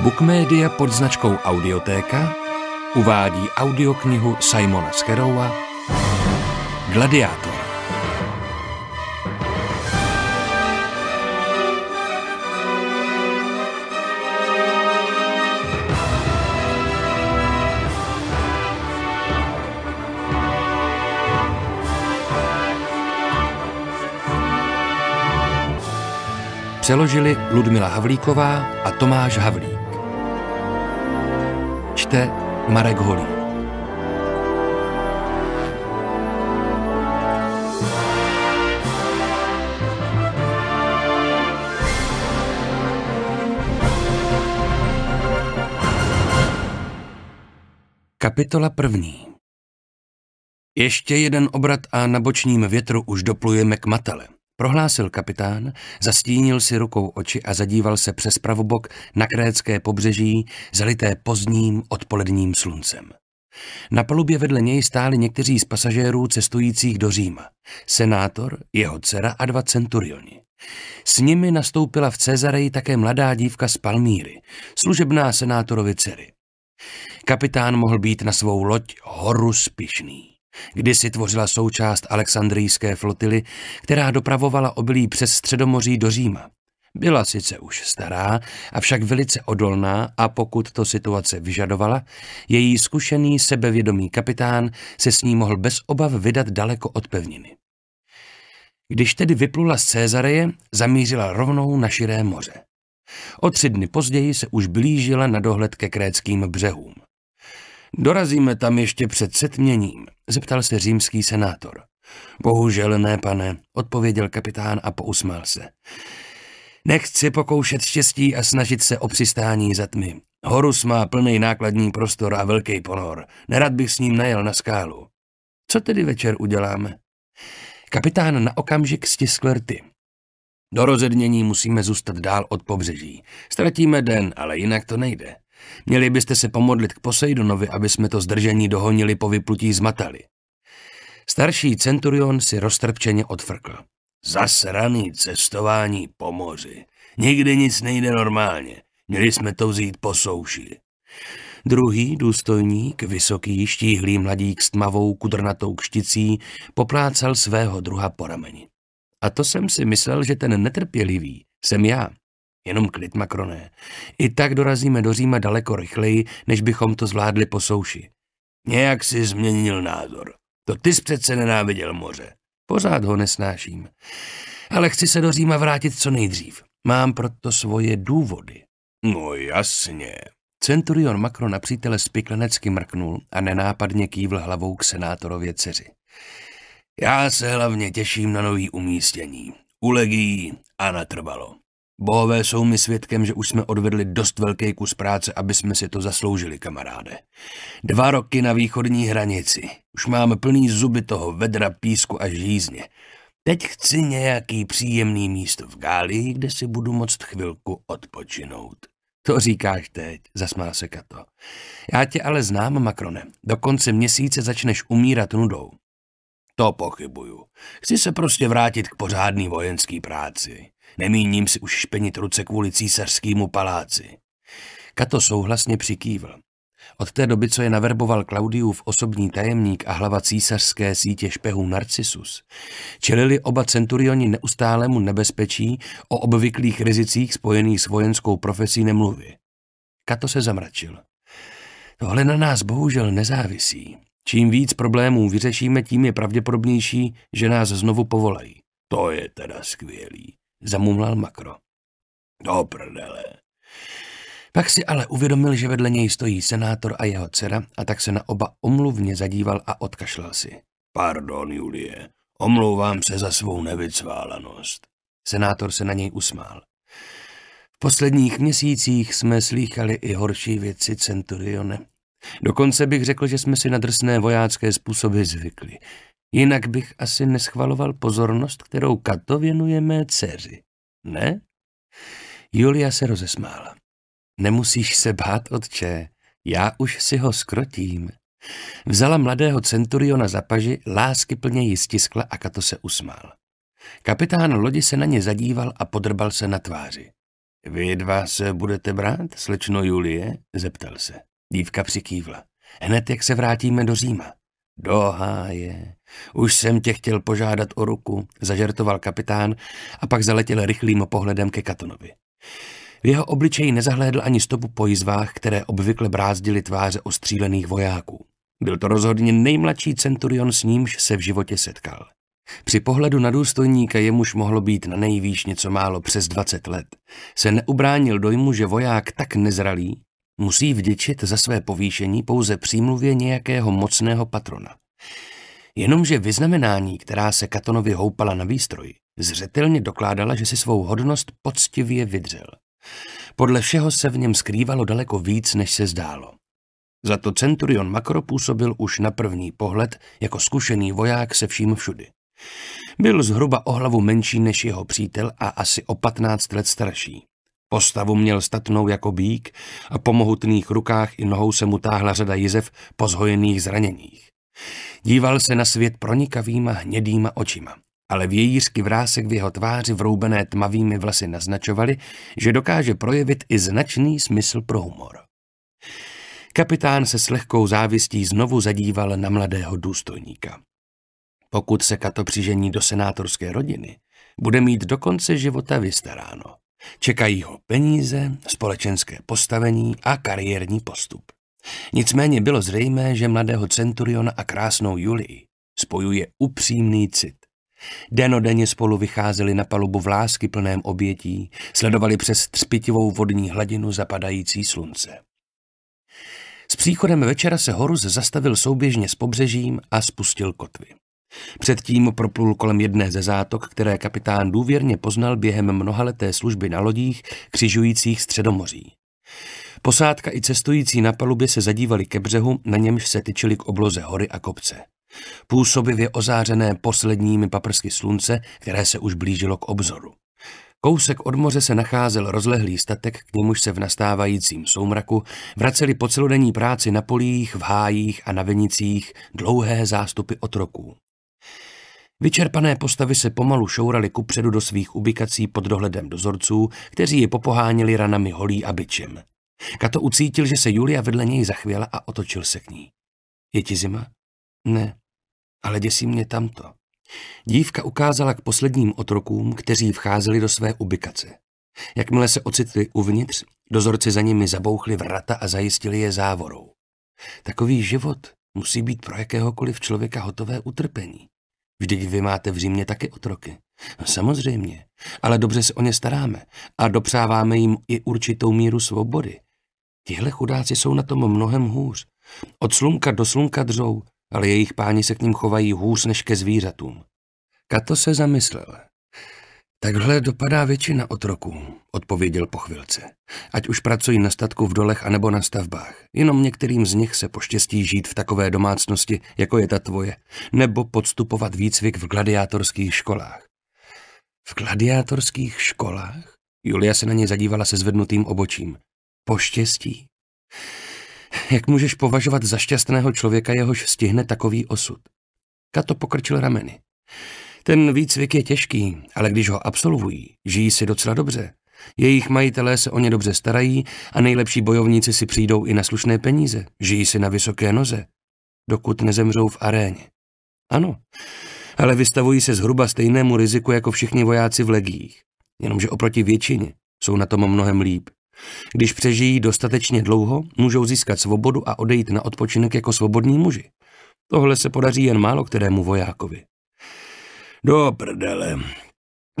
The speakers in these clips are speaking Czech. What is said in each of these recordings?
Bookmedia pod značkou Audiotéka uvádí audioknihu Simona Skerova Gladiátor. Přeložili Ludmila Havlíková a Tomáš Havlík. Čte Marek Holí. Kapitola první Ještě jeden obrat a na bočním větru už doplujeme k matele prohlásil kapitán, zastínil si rukou oči a zadíval se přes pravobok na krécké pobřeží, zalité pozdním odpoledním sluncem. Na palubě vedle něj stáli někteří z pasažérů cestujících do Říma, senátor, jeho dcera a dva centurioni. S nimi nastoupila v Cezareji také mladá dívka z Palmíry, služebná senátorovi dcery. Kapitán mohl být na svou loď horu spišný si tvořila součást alexandrijské flotily, která dopravovala obilí přes Středomoří do Říma. Byla sice už stará, avšak velice odolná a pokud to situace vyžadovala, její zkušený sebevědomý kapitán se s ní mohl bez obav vydat daleko od pevniny. Když tedy vyplula z Cézareje, zamířila rovnou na širé moře. O tři dny později se už blížila na dohled ke kréckým břehům. Dorazíme tam ještě před setměním, zeptal se římský senátor. Bohužel ne, pane, odpověděl kapitán a pousmál se. Nechci pokoušet štěstí a snažit se o přistání za tmy. Horus má plný nákladní prostor a velký ponor. Nerad bych s ním najel na skálu. Co tedy večer uděláme? Kapitán na okamžik stiskl rty. Do rozednění musíme zůstat dál od pobřeží. Ztratíme den, ale jinak to nejde. Měli byste se pomodlit k Poseidonovi, aby jsme to zdržení dohonili po vyplutí z Matali. Starší centurion si roztrpčeně odfrkl. Zasraný cestování po moři. Nikdy nic nejde normálně. Měli jsme to vzít po souši. Druhý důstojník, vysoký, štíhlý mladík s tmavou kudrnatou kšticí, poplácal svého druha po rameni. A to jsem si myslel, že ten netrpělivý jsem já. Jenom klid, Makroné. I tak dorazíme do Říma daleko rychleji, než bychom to zvládli po souši. Nějak si změnil názor. To ty jsi přece nenáviděl moře. Pořád ho nesnáším. Ale chci se do Říma vrátit co nejdřív. Mám proto svoje důvody. No jasně. Centurion Makro na přítele spiklenecky mrknul a nenápadně kývl hlavou k senátorově dceři. Já se hlavně těším na nový umístění. U legií a natrvalo. Bohové jsou mi svědkem, že už jsme odvedli dost velký kus práce, aby jsme si to zasloužili, kamaráde. Dva roky na východní hranici. Už máme plný zuby toho vedra, písku a žízně. Teď chci nějaký příjemný místo v Gálii, kde si budu moct chvilku odpočinout. To říkáš teď, zasmál se Kato. Já tě ale znám, Makrone. Do konce měsíce začneš umírat nudou. To pochybuju. Chci se prostě vrátit k pořádný vojenský práci. Nemíním si už špenit ruce kvůli císařskému paláci. Kato souhlasně přikývl. Od té doby, co je naverboval Klaudiův osobní tajemník a hlava císařské sítě špehů Narcisus, čelili oba centurioni neustálému nebezpečí o obvyklých rizicích spojených s vojenskou profesí nemluvy. Kato se zamračil. Tohle na nás bohužel nezávisí. Čím víc problémů vyřešíme, tím je pravděpodobnější, že nás znovu povolají. To je teda skvělý zamumlal makro. Do prdele. Pak si ale uvědomil, že vedle něj stojí senátor a jeho dcera a tak se na oba omluvně zadíval a odkašlal si. Pardon, Julie, omlouvám se za svou nevycválanost. Senátor se na něj usmál. V posledních měsících jsme slýchali i horší věci, Centurione. Dokonce bych řekl, že jsme si na drsné vojácké způsoby zvykli. Jinak bych asi neschvaloval pozornost, kterou Kato věnuje mé dceři. Ne? Julia se rozesmála. Nemusíš se bát, otče, já už si ho skrotím. Vzala mladého centuriona za paži, lásky plně ji stiskla a Kato se usmál. Kapitán lodi se na ně zadíval a podrbal se na tváři. Vy dva se budete brát, slečno Julie? zeptal se. Dívka přikývla. Hned jak se vrátíme do Říma. Do háje. Už jsem tě chtěl požádat o ruku, zažertoval kapitán a pak zaletěl rychlým pohledem ke Katonovi. V jeho obličeji nezahlédl ani stopu po jizvách, které obvykle brázdily tváře ostřílených vojáků. Byl to rozhodně nejmladší centurion, s nímž se v životě setkal. Při pohledu na důstojníka jemuž mohlo být na nejvýš něco málo přes 20 let. Se neubránil dojmu, že voják tak nezralý musí vděčit za své povýšení pouze přímluvě nějakého mocného patrona. Jenomže vyznamenání, která se Katonovi houpala na výstroji, zřetelně dokládala, že si svou hodnost poctivě vydřel. Podle všeho se v něm skrývalo daleko víc, než se zdálo. Za to Centurion Makro působil už na první pohled jako zkušený voják se vším všudy. Byl zhruba o hlavu menší než jeho přítel a asi o 15 let starší. Postavu měl statnou jako bík a po mohutných rukách i nohou se mu táhla řada jizev po zhojených zraněních. Díval se na svět pronikavýma hnědýma očima, ale vějířky vrásek v jeho tváři vroubené tmavými vlasy naznačovaly, že dokáže projevit i značný smysl pro humor. Kapitán se s lehkou závistí znovu zadíval na mladého důstojníka. Pokud se Kato přižení do senátorské rodiny, bude mít do konce života vystaráno. Čekají ho peníze, společenské postavení a kariérní postup. Nicméně bylo zřejmé, že mladého Centuriona a krásnou Julii spojuje upřímný cit. Denodenně spolu vycházeli na palubu v lásky plném obětí, sledovali přes třpitivou vodní hladinu zapadající slunce. S příchodem večera se Horus zastavil souběžně s pobřežím a spustil kotvy. Předtím proplul kolem jedné ze zátok, které kapitán důvěrně poznal během mnohaleté služby na lodích křižujících středomoří. Posádka i cestující na palubě se zadívali ke břehu, na němž se tyčili k obloze hory a kopce. Působivě ozářené posledními paprsky slunce, které se už blížilo k obzoru. Kousek od moře se nacházel rozlehlý statek, k němuž se v nastávajícím soumraku vraceli po celodenní práci na polích, v hájích a na venicích dlouhé zástupy otroků. Vyčerpané postavy se pomalu šouraly kupředu do svých ubikací pod dohledem dozorců, kteří je popoháněli ranami holí a byčem. Kato ucítil, že se Julia vedle něj zachvěla a otočil se k ní. Je ti zima? Ne, ale děsí mě tamto. Dívka ukázala k posledním otrokům, kteří vcházeli do své ubikace. Jakmile se ocitli uvnitř, dozorci za nimi zabouchli vrata a zajistili je závorou. Takový život musí být pro jakéhokoliv člověka hotové utrpení. Vždyť vy máte v Římě taky otroky. No, samozřejmě, ale dobře se o ně staráme a dopřáváme jim i určitou míru svobody. Tihle chudáci jsou na tom mnohem hůř. Od slunka do slunka dřou, ale jejich páni se k ním chovají hůř než ke zvířatům. Kato se zamyslel. Takhle dopadá většina otroků, odpověděl po chvilce. Ať už pracují na statku v dolech anebo na stavbách. Jenom některým z nich se poštěstí žít v takové domácnosti, jako je ta tvoje, nebo podstupovat výcvik v gladiátorských školách. V gladiátorských školách? Julia se na ně zadívala se zvednutým obočím. Poštěstí? Jak můžeš považovat za šťastného člověka, jehož stihne takový osud? Kato pokrčil rameny. Ten výcvik je těžký, ale když ho absolvují, žijí si docela dobře. Jejich majitelé se o ně dobře starají a nejlepší bojovníci si přijdou i na slušné peníze. Žijí si na vysoké noze, dokud nezemřou v aréně. Ano, ale vystavují se zhruba stejnému riziku jako všichni vojáci v legích. Jenomže oproti většině jsou na tom mnohem líp. Když přežijí dostatečně dlouho, můžou získat svobodu a odejít na odpočinek jako svobodní muži. Tohle se podaří jen málo kterému vojákovi. Do prdele.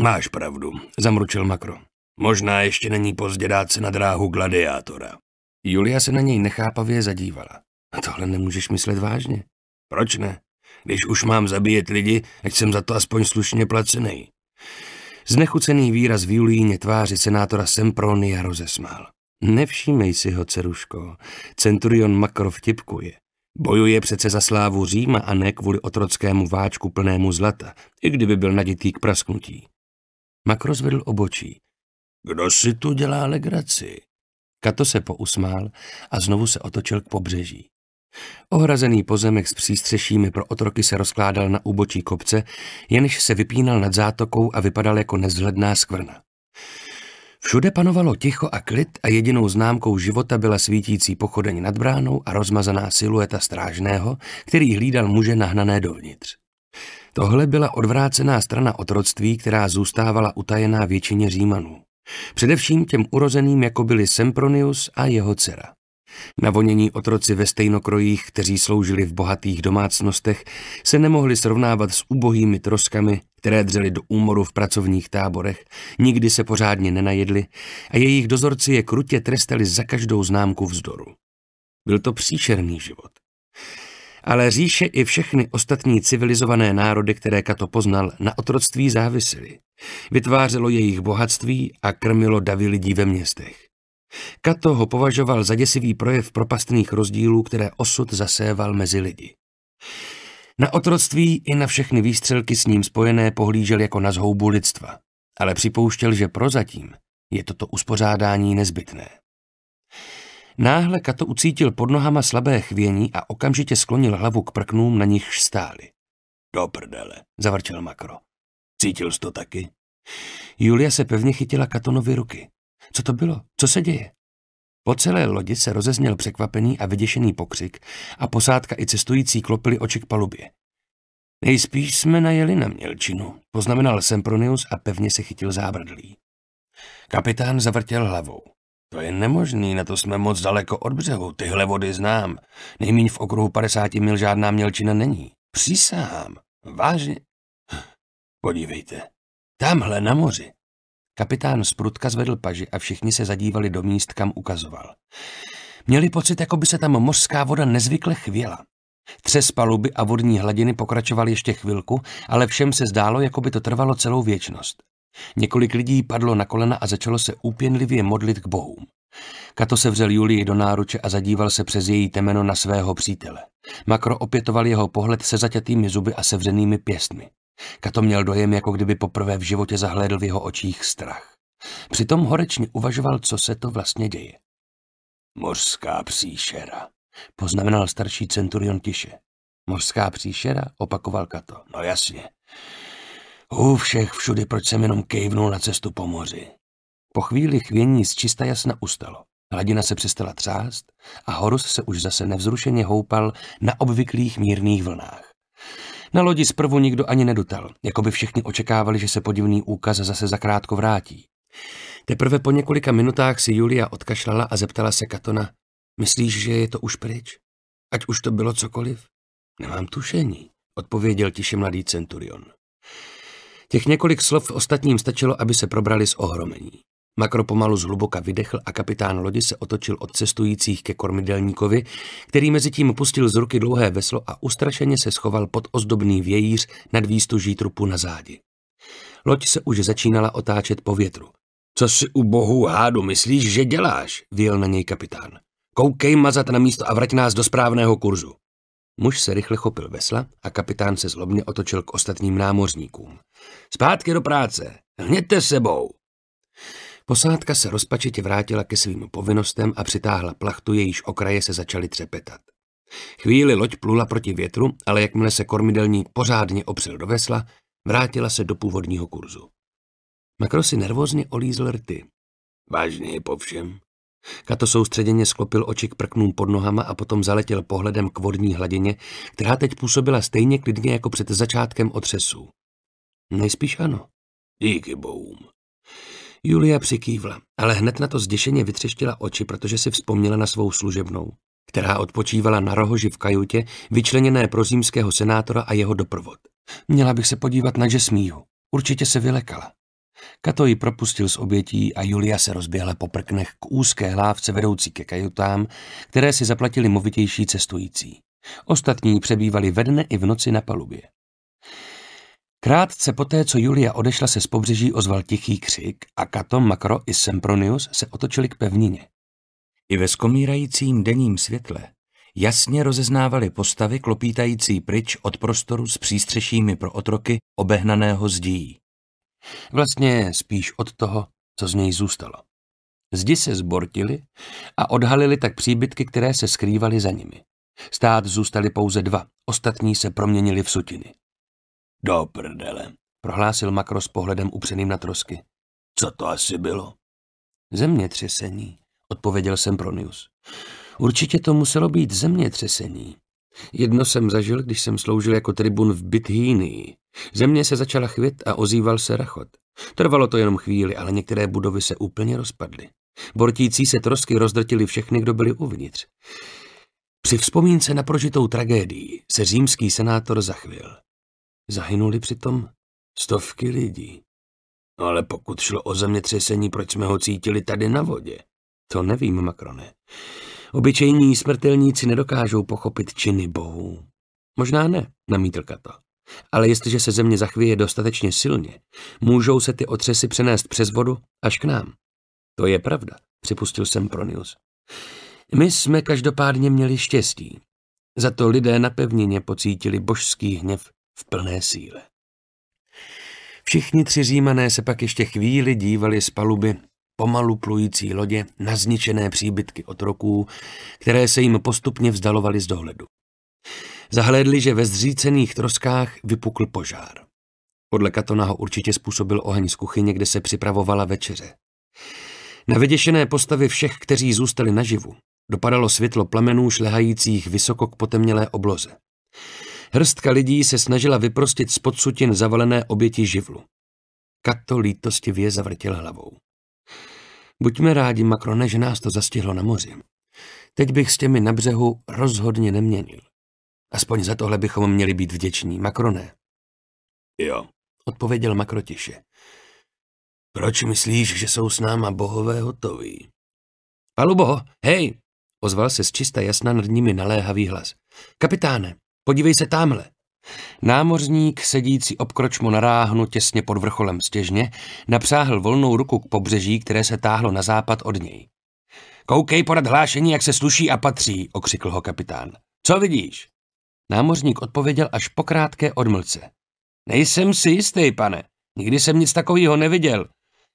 Máš pravdu, zamručil Makro. Možná ještě není pozdě dát se na dráhu gladiátora. Julia se na něj nechápavě zadívala. A tohle nemůžeš myslet vážně. Proč ne? Když už mám zabíjet lidi, ať jsem za to aspoň slušně placený. Znechucený výraz v Julíně tváři senátora Sempronia rozesmál. Nevšímej si ho, ceruško. Centurion Makro vtipkuje. Bojuje přece za slávu Říma a ne kvůli otrockému váčku plnému zlata, i kdyby byl naditý k prasknutí. Mak rozvedl obočí. Kdo si tu dělá legraci? Kato se pousmál a znovu se otočil k pobřeží. Ohrazený pozemek s přístřešími pro otroky se rozkládal na úbočí kopce, jenž se vypínal nad zátokou a vypadal jako nezhledná skvrna. Všude panovalo ticho a klid a jedinou známkou života byla svítící pochodeň nad bránou a rozmazaná silueta strážného, který hlídal muže nahnané dovnitř. Tohle byla odvrácená strana otroctví, která zůstávala utajená většině Římanů. Především těm urozeným, jako byli Sempronius a jeho dcera. Navonění otroci ve stejnokrojích, kteří sloužili v bohatých domácnostech, se nemohli srovnávat s ubohými troskami, které dřeli do úmoru v pracovních táborech, nikdy se pořádně nenajedli a jejich dozorci je krutě trestali za každou známku vzdoru. Byl to příšerný život. Ale říše i všechny ostatní civilizované národy, které Kato poznal, na otroctví závisely. Vytvářelo jejich bohatství a krmilo davy lidí ve městech. Kato ho považoval za děsivý projev propastných rozdílů, které osud zaséval mezi lidi. Na otroctví i na všechny výstřelky s ním spojené pohlížel jako na zhoubu lidstva, ale připouštěl, že prozatím je toto uspořádání nezbytné. Náhle Kato ucítil pod nohama slabé chvění a okamžitě sklonil hlavu k prknům, na nichž stáli. Do prdele, zavrčel Makro. Cítil jsi to taky? Julia se pevně chytila Katonovi ruky. Co to bylo? Co se děje? Po celé lodi se rozezněl překvapený a vyděšený pokřik a posádka i cestující klopili oči k palubě. Nejspíš jsme najeli na mělčinu, poznamenal Sempronius a pevně se chytil zábradlí. Kapitán zavrtěl hlavou. To je nemožný, na to jsme moc daleko od břehu, tyhle vody znám. Nejmíň v okruhu 50 mil žádná mělčina není. Přísahám, vážně. Podívejte, tamhle na moři Kapitán z prudka zvedl paži a všichni se zadívali do míst, kam ukazoval. Měli pocit, jako by se tam mořská voda nezvykle chvěla. Třes paluby a vodní hladiny pokračoval ještě chvilku, ale všem se zdálo, jako by to trvalo celou věčnost. Několik lidí padlo na kolena a začalo se úpěnlivě modlit k bohům. Kato se vzal Julii do náruče a zadíval se přes její temeno na svého přítele. Makro opětoval jeho pohled se zaťatými zuby a sevřenými pěstmi. Kato měl dojem, jako kdyby poprvé v životě zahlédl v jeho očích strach. Přitom horečně uvažoval, co se to vlastně děje. Mořská příšera, poznamenal starší centurion tiše. Mořská příšera, opakoval Kato. No jasně. U všech všudy, proč jsem jenom kejvnul na cestu po moři. Po chvíli chvění z čista jasna ustalo. Hladina se přestala třást a Horus se už zase nevzrušeně houpal na obvyklých mírných vlnách. Na lodi zprvu nikdo ani nedotel, jako by všichni očekávali, že se podivný úkaz zase zakrátko vrátí. Teprve po několika minutách si Julia odkašlala a zeptala se Katona, myslíš, že je to už pryč? Ať už to bylo cokoliv? Nemám tušení, odpověděl tiše mladý centurion. Těch několik slov ostatním stačilo, aby se probrali z ohromení. Makro pomalu zhluboka vydechl a kapitán lodi se otočil od cestujících ke kormidelníkovi, který mezi tím pustil z ruky dlouhé veslo a ustrašeně se schoval pod ozdobný vějíř nad výstuží trupu na zádi. Loď se už začínala otáčet po větru. Co si u bohu hádu myslíš, že děláš? Vyjel na něj kapitán. Koukej mazat na místo a vrať nás do správného kurzu. Muž se rychle chopil vesla a kapitán se zlobně otočil k ostatním námořníkům. Zpátky do práce! Hněte sebou! Posádka se rozpačitě vrátila ke svým povinnostem a přitáhla plachtu, jejíž okraje se začaly třepetat. Chvíli loď plula proti větru, ale jakmile se kormidelník pořádně opřel do vesla, vrátila se do původního kurzu. Makro si nervózně olízl rty. Vážně je po všem. Kato soustředěně sklopil oči k prknům pod nohama a potom zaletěl pohledem k vodní hladině, která teď působila stejně klidně jako před začátkem otřesů. Nejspíš ano. Díky bohům. Julia přikývla, ale hned na to zděšeně vytřeštila oči, protože si vzpomněla na svou služebnou, která odpočívala na rohoži v kajutě, vyčleněné pro římského senátora a jeho doprovod. Měla bych se podívat na Jesmíhu. Určitě se vylekala. Kato ji propustil z obětí a Julia se rozběhla po prknech k úzké hlávce vedoucí ke kajutám, které si zaplatili movitější cestující. Ostatní přebývali ve dne i v noci na palubě. Krátce poté, co Julia odešla se z pobřeží, ozval tichý křik a Kato, Makro i Sempronius se otočili k pevnině. I ve skomírajícím denním světle jasně rozeznávali postavy klopítající pryč od prostoru s přístřešími pro otroky obehnaného zdí. Vlastně spíš od toho, co z něj zůstalo. Zdi se zbortily a odhalili tak příbytky, které se skrývaly za nimi. Stát zůstali pouze dva, ostatní se proměnili v sutiny. Do prdele, prohlásil Makro s pohledem upřeným na trosky. Co to asi bylo? Zemětřesení, odpověděl Sempronius. Určitě to muselo být zemětřesení. Jedno jsem zažil, když jsem sloužil jako tribun v Bithínii. Země se začala chvět a ozýval se rachot. Trvalo to jenom chvíli, ale některé budovy se úplně rozpadly. Bortící se trosky rozdrtili všechny, kdo byli uvnitř. Při vzpomínce na prožitou tragédii se římský senátor zachvil. Zahynuli přitom stovky lidí. Ale pokud šlo o zemětřesení, proč jsme ho cítili tady na vodě? To nevím, Makrone. Obyčejní smrtelníci nedokážou pochopit činy bohů. Možná ne, namítl Kato. Ale jestliže se země zachvěje dostatečně silně, můžou se ty otřesy přenést přes vodu až k nám. To je pravda, připustil jsem Pronius. My jsme každopádně měli štěstí. Za to lidé na pevnině pocítili božský hněv v plné síle. Všichni tři římané se pak ještě chvíli dívali z paluby pomalu plující lodě na zničené příbytky otroků, které se jim postupně vzdalovaly z dohledu. Zahlédli, že ve zřícených troskách vypukl požár. Podle Katona ho určitě způsobil oheň z kuchyně, kde se připravovala večeře. Na vyděšené postavy všech, kteří zůstali naživu, dopadalo světlo plamenů šlehajících vysoko k potemnělé obloze. Hrstka lidí se snažila vyprostit z podsutin zavalené oběti živlu. Kato lítostivě zavrtil hlavou. Buďme rádi, Makrone, že nás to zastihlo na moři. Teď bych s těmi na břehu rozhodně neměnil. Aspoň za tohle bychom měli být vděční, Makrone. Jo, odpověděl Makrotiše. Proč myslíš, že jsou s náma bohové hotoví? Palubo, hej, ozval se z čista jasna nad nimi naléhavý hlas. Kapitáne, Podívej se tamhle. Námořník, sedící obkročmu na ráhnu těsně pod vrcholem stěžně, napřáhl volnou ruku k pobřeží, které se táhlo na západ od něj. Koukej podat hlášení, jak se sluší a patří, okřikl ho kapitán. Co vidíš? Námořník odpověděl až po krátké odmlce. Nejsem si jistý, pane. Nikdy jsem nic takového neviděl.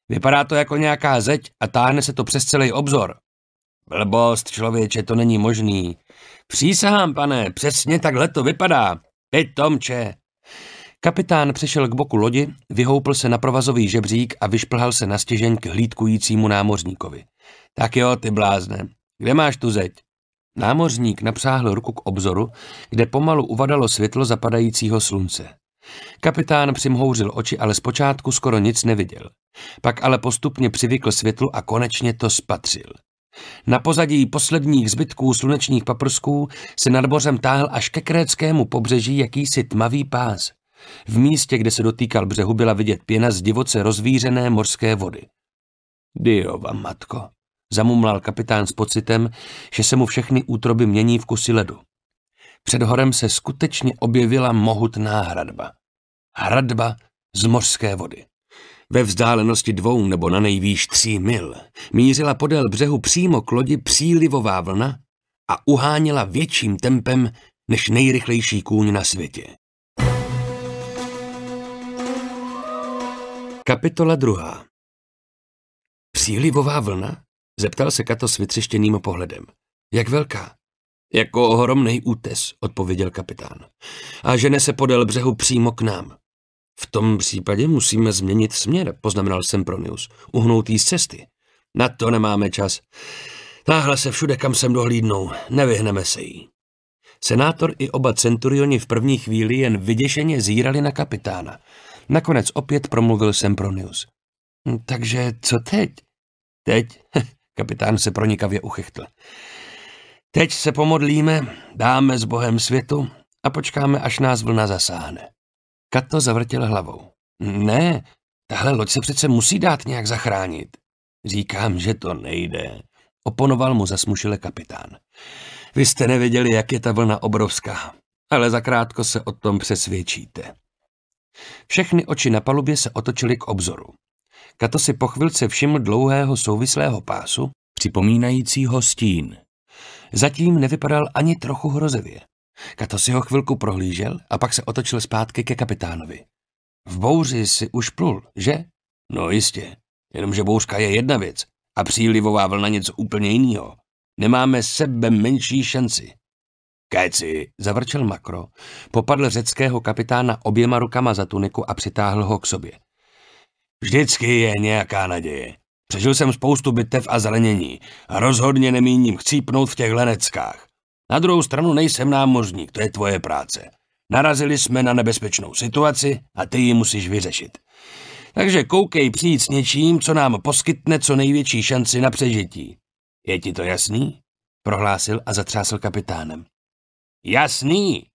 Vypadá to jako nějaká zeď a táhne se to přes celý obzor. Blbost, člověče, to není možný. Přísahám, pane, přesně takhle to vypadá. Pitomče. Kapitán přišel k boku lodi, vyhoupl se na provazový žebřík a vyšplhal se na stěžeň k hlídkujícímu námořníkovi. Tak jo, ty blázne, kde máš tu zeď? Námořník napřáhl ruku k obzoru, kde pomalu uvadalo světlo zapadajícího slunce. Kapitán přimhouřil oči, ale zpočátku skoro nic neviděl. Pak ale postupně přivykl světlu a konečně to spatřil. Na pozadí posledních zbytků slunečních paprsků se nad bořem táhl až ke kréckému pobřeží jakýsi tmavý pás. V místě, kde se dotýkal břehu, byla vidět pěna z divoce rozvířené morské vody. Diova matko, zamumlal kapitán s pocitem, že se mu všechny útroby mění v kusy ledu. Před horem se skutečně objevila mohutná hradba. Hradba z mořské vody ve vzdálenosti dvou nebo na nejvýš tří mil, mířila podél břehu přímo k lodi přílivová vlna a uháněla větším tempem než nejrychlejší kůň na světě. Kapitola druhá. Přílivová vlna? Zeptal se Kato s vytřeštěným pohledem. Jak velká? Jako ohromný útes, odpověděl kapitán. A žene se podél břehu přímo k nám. V tom případě musíme změnit směr, poznamenal Pronius. Uhnout z cesty. Na to nemáme čas. Táhla se všude, kam sem dohlídnou. Nevyhneme se jí. Senátor i oba centurioni v první chvíli jen vyděšeně zírali na kapitána. Nakonec opět promluvil Pronius. Hm, takže co teď? Teď? Kapitán se pronikavě uchechtl. Teď se pomodlíme, dáme s Bohem světu a počkáme, až nás vlna zasáhne. Kato zavrtěl hlavou. Ne, tahle loď se přece musí dát nějak zachránit. Říkám, že to nejde. Oponoval mu zasmušile kapitán. Vy jste nevěděli, jak je ta vlna obrovská, ale zakrátko se o tom přesvědčíte. Všechny oči na palubě se otočily k obzoru. Kato si po chvilce všiml dlouhého souvislého pásu, připomínajícího stín. Zatím nevypadal ani trochu hrozevě. Kato si ho chvilku prohlížel a pak se otočil zpátky ke kapitánovi. V bouři si už plul, že? No jistě, jenomže bouřka je jedna věc a přílivová vlna něco úplně jiného. Nemáme sebe menší šanci. Keci, zavrčel Makro, popadl řeckého kapitána oběma rukama za tuniku a přitáhl ho k sobě. Vždycky je nějaká naděje. Přežil jsem spoustu bitev a zranění a rozhodně nemíním chcípnout v těch leneckách. Na druhou stranu nejsem námořník, to je tvoje práce. Narazili jsme na nebezpečnou situaci a ty ji musíš vyřešit. Takže koukej přijít s něčím, co nám poskytne co největší šanci na přežití. Je ti to jasný? Prohlásil a zatřásl kapitánem. Jasný!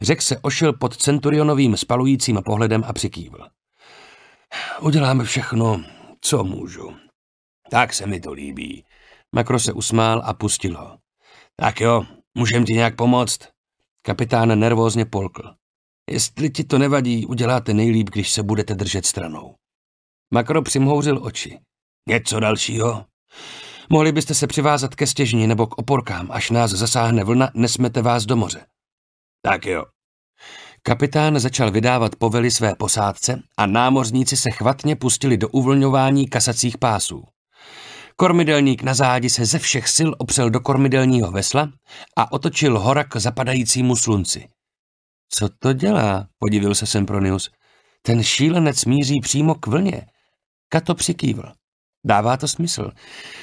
Řek se ošel pod centurionovým spalujícím pohledem a přikývl. Uděláme všechno, co můžu. Tak se mi to líbí. Makro se usmál a pustil ho. Tak jo, můžem ti nějak pomoct? Kapitán nervózně polkl. Jestli ti to nevadí, uděláte nejlíp, když se budete držet stranou. Makro přimhouřil oči. Něco dalšího? Mohli byste se přivázat ke stěžni nebo k oporkám, až nás zasáhne vlna, nesmete vás do moře. Tak jo. Kapitán začal vydávat povely své posádce a námořníci se chvatně pustili do uvolňování kasacích pásů. Kormidelník na zádi se ze všech sil opřel do kormidelního vesla a otočil hora k zapadajícímu slunci. Co to dělá? podivil se Sempronius. Ten šílenec míří přímo k vlně. Kato přikývl. Dává to smysl.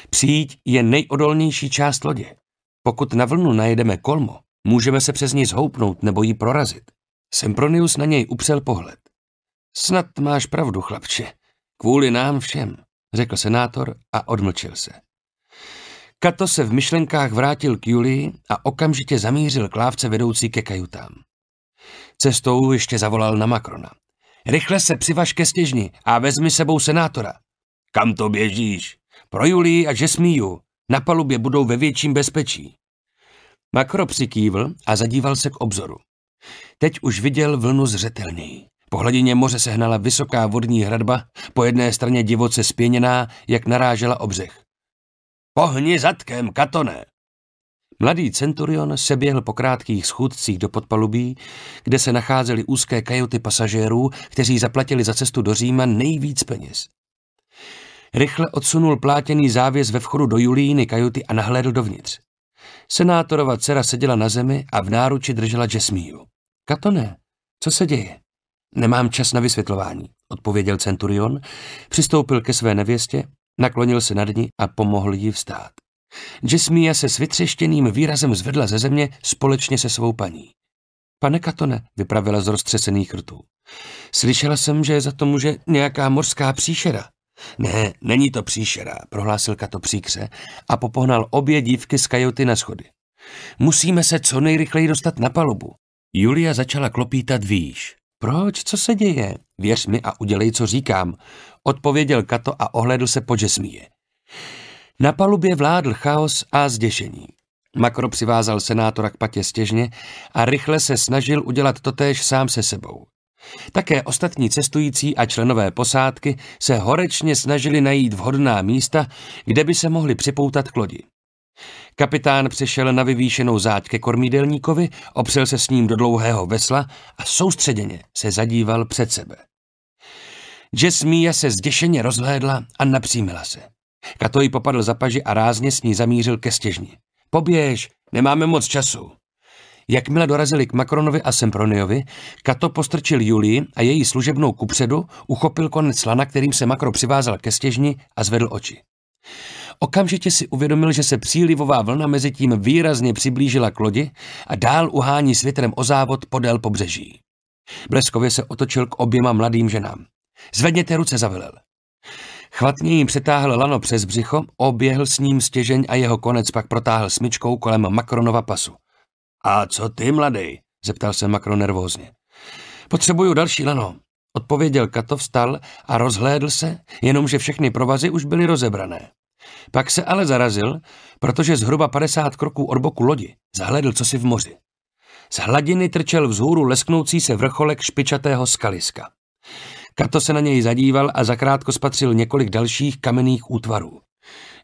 Přijít je nejodolnější část lodě. Pokud na vlnu najedeme kolmo, můžeme se přes ní zhoupnout nebo ji prorazit. Sempronius na něj upřel pohled. Snad máš pravdu, chlapče. Kvůli nám všem řekl senátor a odmlčil se. Kato se v myšlenkách vrátil k Julii a okamžitě zamířil k lávce vedoucí ke kajutám. Cestou ještě zavolal na Makrona. Rychle se přivaž ke stěžni a vezmi sebou senátora. Kam to běžíš? Pro Julii a Žesmíju. Na palubě budou ve větším bezpečí. Makro přikývl a zadíval se k obzoru. Teď už viděl vlnu zřetelněji. Po hladině moře se hnala vysoká vodní hradba, po jedné straně divoce spěněná, jak narážela obřeh. Pohni zadkem, katone! Mladý centurion se běhl po krátkých schůdcích do podpalubí, kde se nacházely úzké kajuty pasažérů, kteří zaplatili za cestu do Říma nejvíc peněz. Rychle odsunul plátěný závěs ve vchodu do Julíny kajuty a nahlédl dovnitř. Senátorova dcera seděla na zemi a v náruči držela Jasmíju. Katone, co se děje? Nemám čas na vysvětlování, odpověděl centurion, přistoupil ke své nevěstě, naklonil se nad ní a pomohl jí vstát. Jasmia se s vytřeštěným výrazem zvedla ze země společně se svou paní. Pane Katone, vypravila z roztřesených rtů. Slyšela jsem, že je za to může nějaká morská příšera. Ne, není to příšera, prohlásil Kato příkře a popohnal obě dívky z kajoty na schody. Musíme se co nejrychleji dostat na palubu. Julia začala klopítat výš. Proč? Co se děje? Věř mi a udělej, co říkám, odpověděl Kato a ohledl se po Jesmie. Na palubě vládl chaos a zděšení. Makro přivázal senátora k patě stěžně a rychle se snažil udělat totéž sám se sebou. Také ostatní cestující a členové posádky se horečně snažili najít vhodná místa, kde by se mohli připoutat k lodi. Kapitán přešel na vyvýšenou záď ke kormídelníkovi, opřel se s ním do dlouhého vesla a soustředěně se zadíval před sebe. Jasmíja se zděšeně rozhlédla a napřímila se. Katoj popadl za paži a rázně s ní zamířil ke stěžni. Poběž, nemáme moc času. Jakmile dorazili k Makronovi a Semproniovi, Kato postrčil Julii a její služebnou kupředu, uchopil konec slana, kterým se Makro přivázal ke stěžni a zvedl oči. Okamžitě si uvědomil, že se přílivová vlna mezi tím výrazně přiblížila k lodi a dál uhání s větrem o závod podél pobřeží. Bleskově se otočil k oběma mladým ženám. Zvedněte ruce, zavilel. Chvatně jim přetáhl lano přes břicho, oběhl s ním stěžeň a jeho konec pak protáhl smyčkou kolem Makronova pasu. A co ty, mladý? zeptal se Makron nervózně. Potřebuju další lano, odpověděl Kato, vstal a rozhlédl se, jenomže všechny provazy už byly rozebrané. Pak se ale zarazil, protože zhruba 50 kroků od boku lodi zahledl cosi v moři. Z hladiny trčel vzhůru lesknoucí se vrcholek špičatého skaliska. Kato se na něj zadíval a zakrátko spatřil několik dalších kamenných útvarů.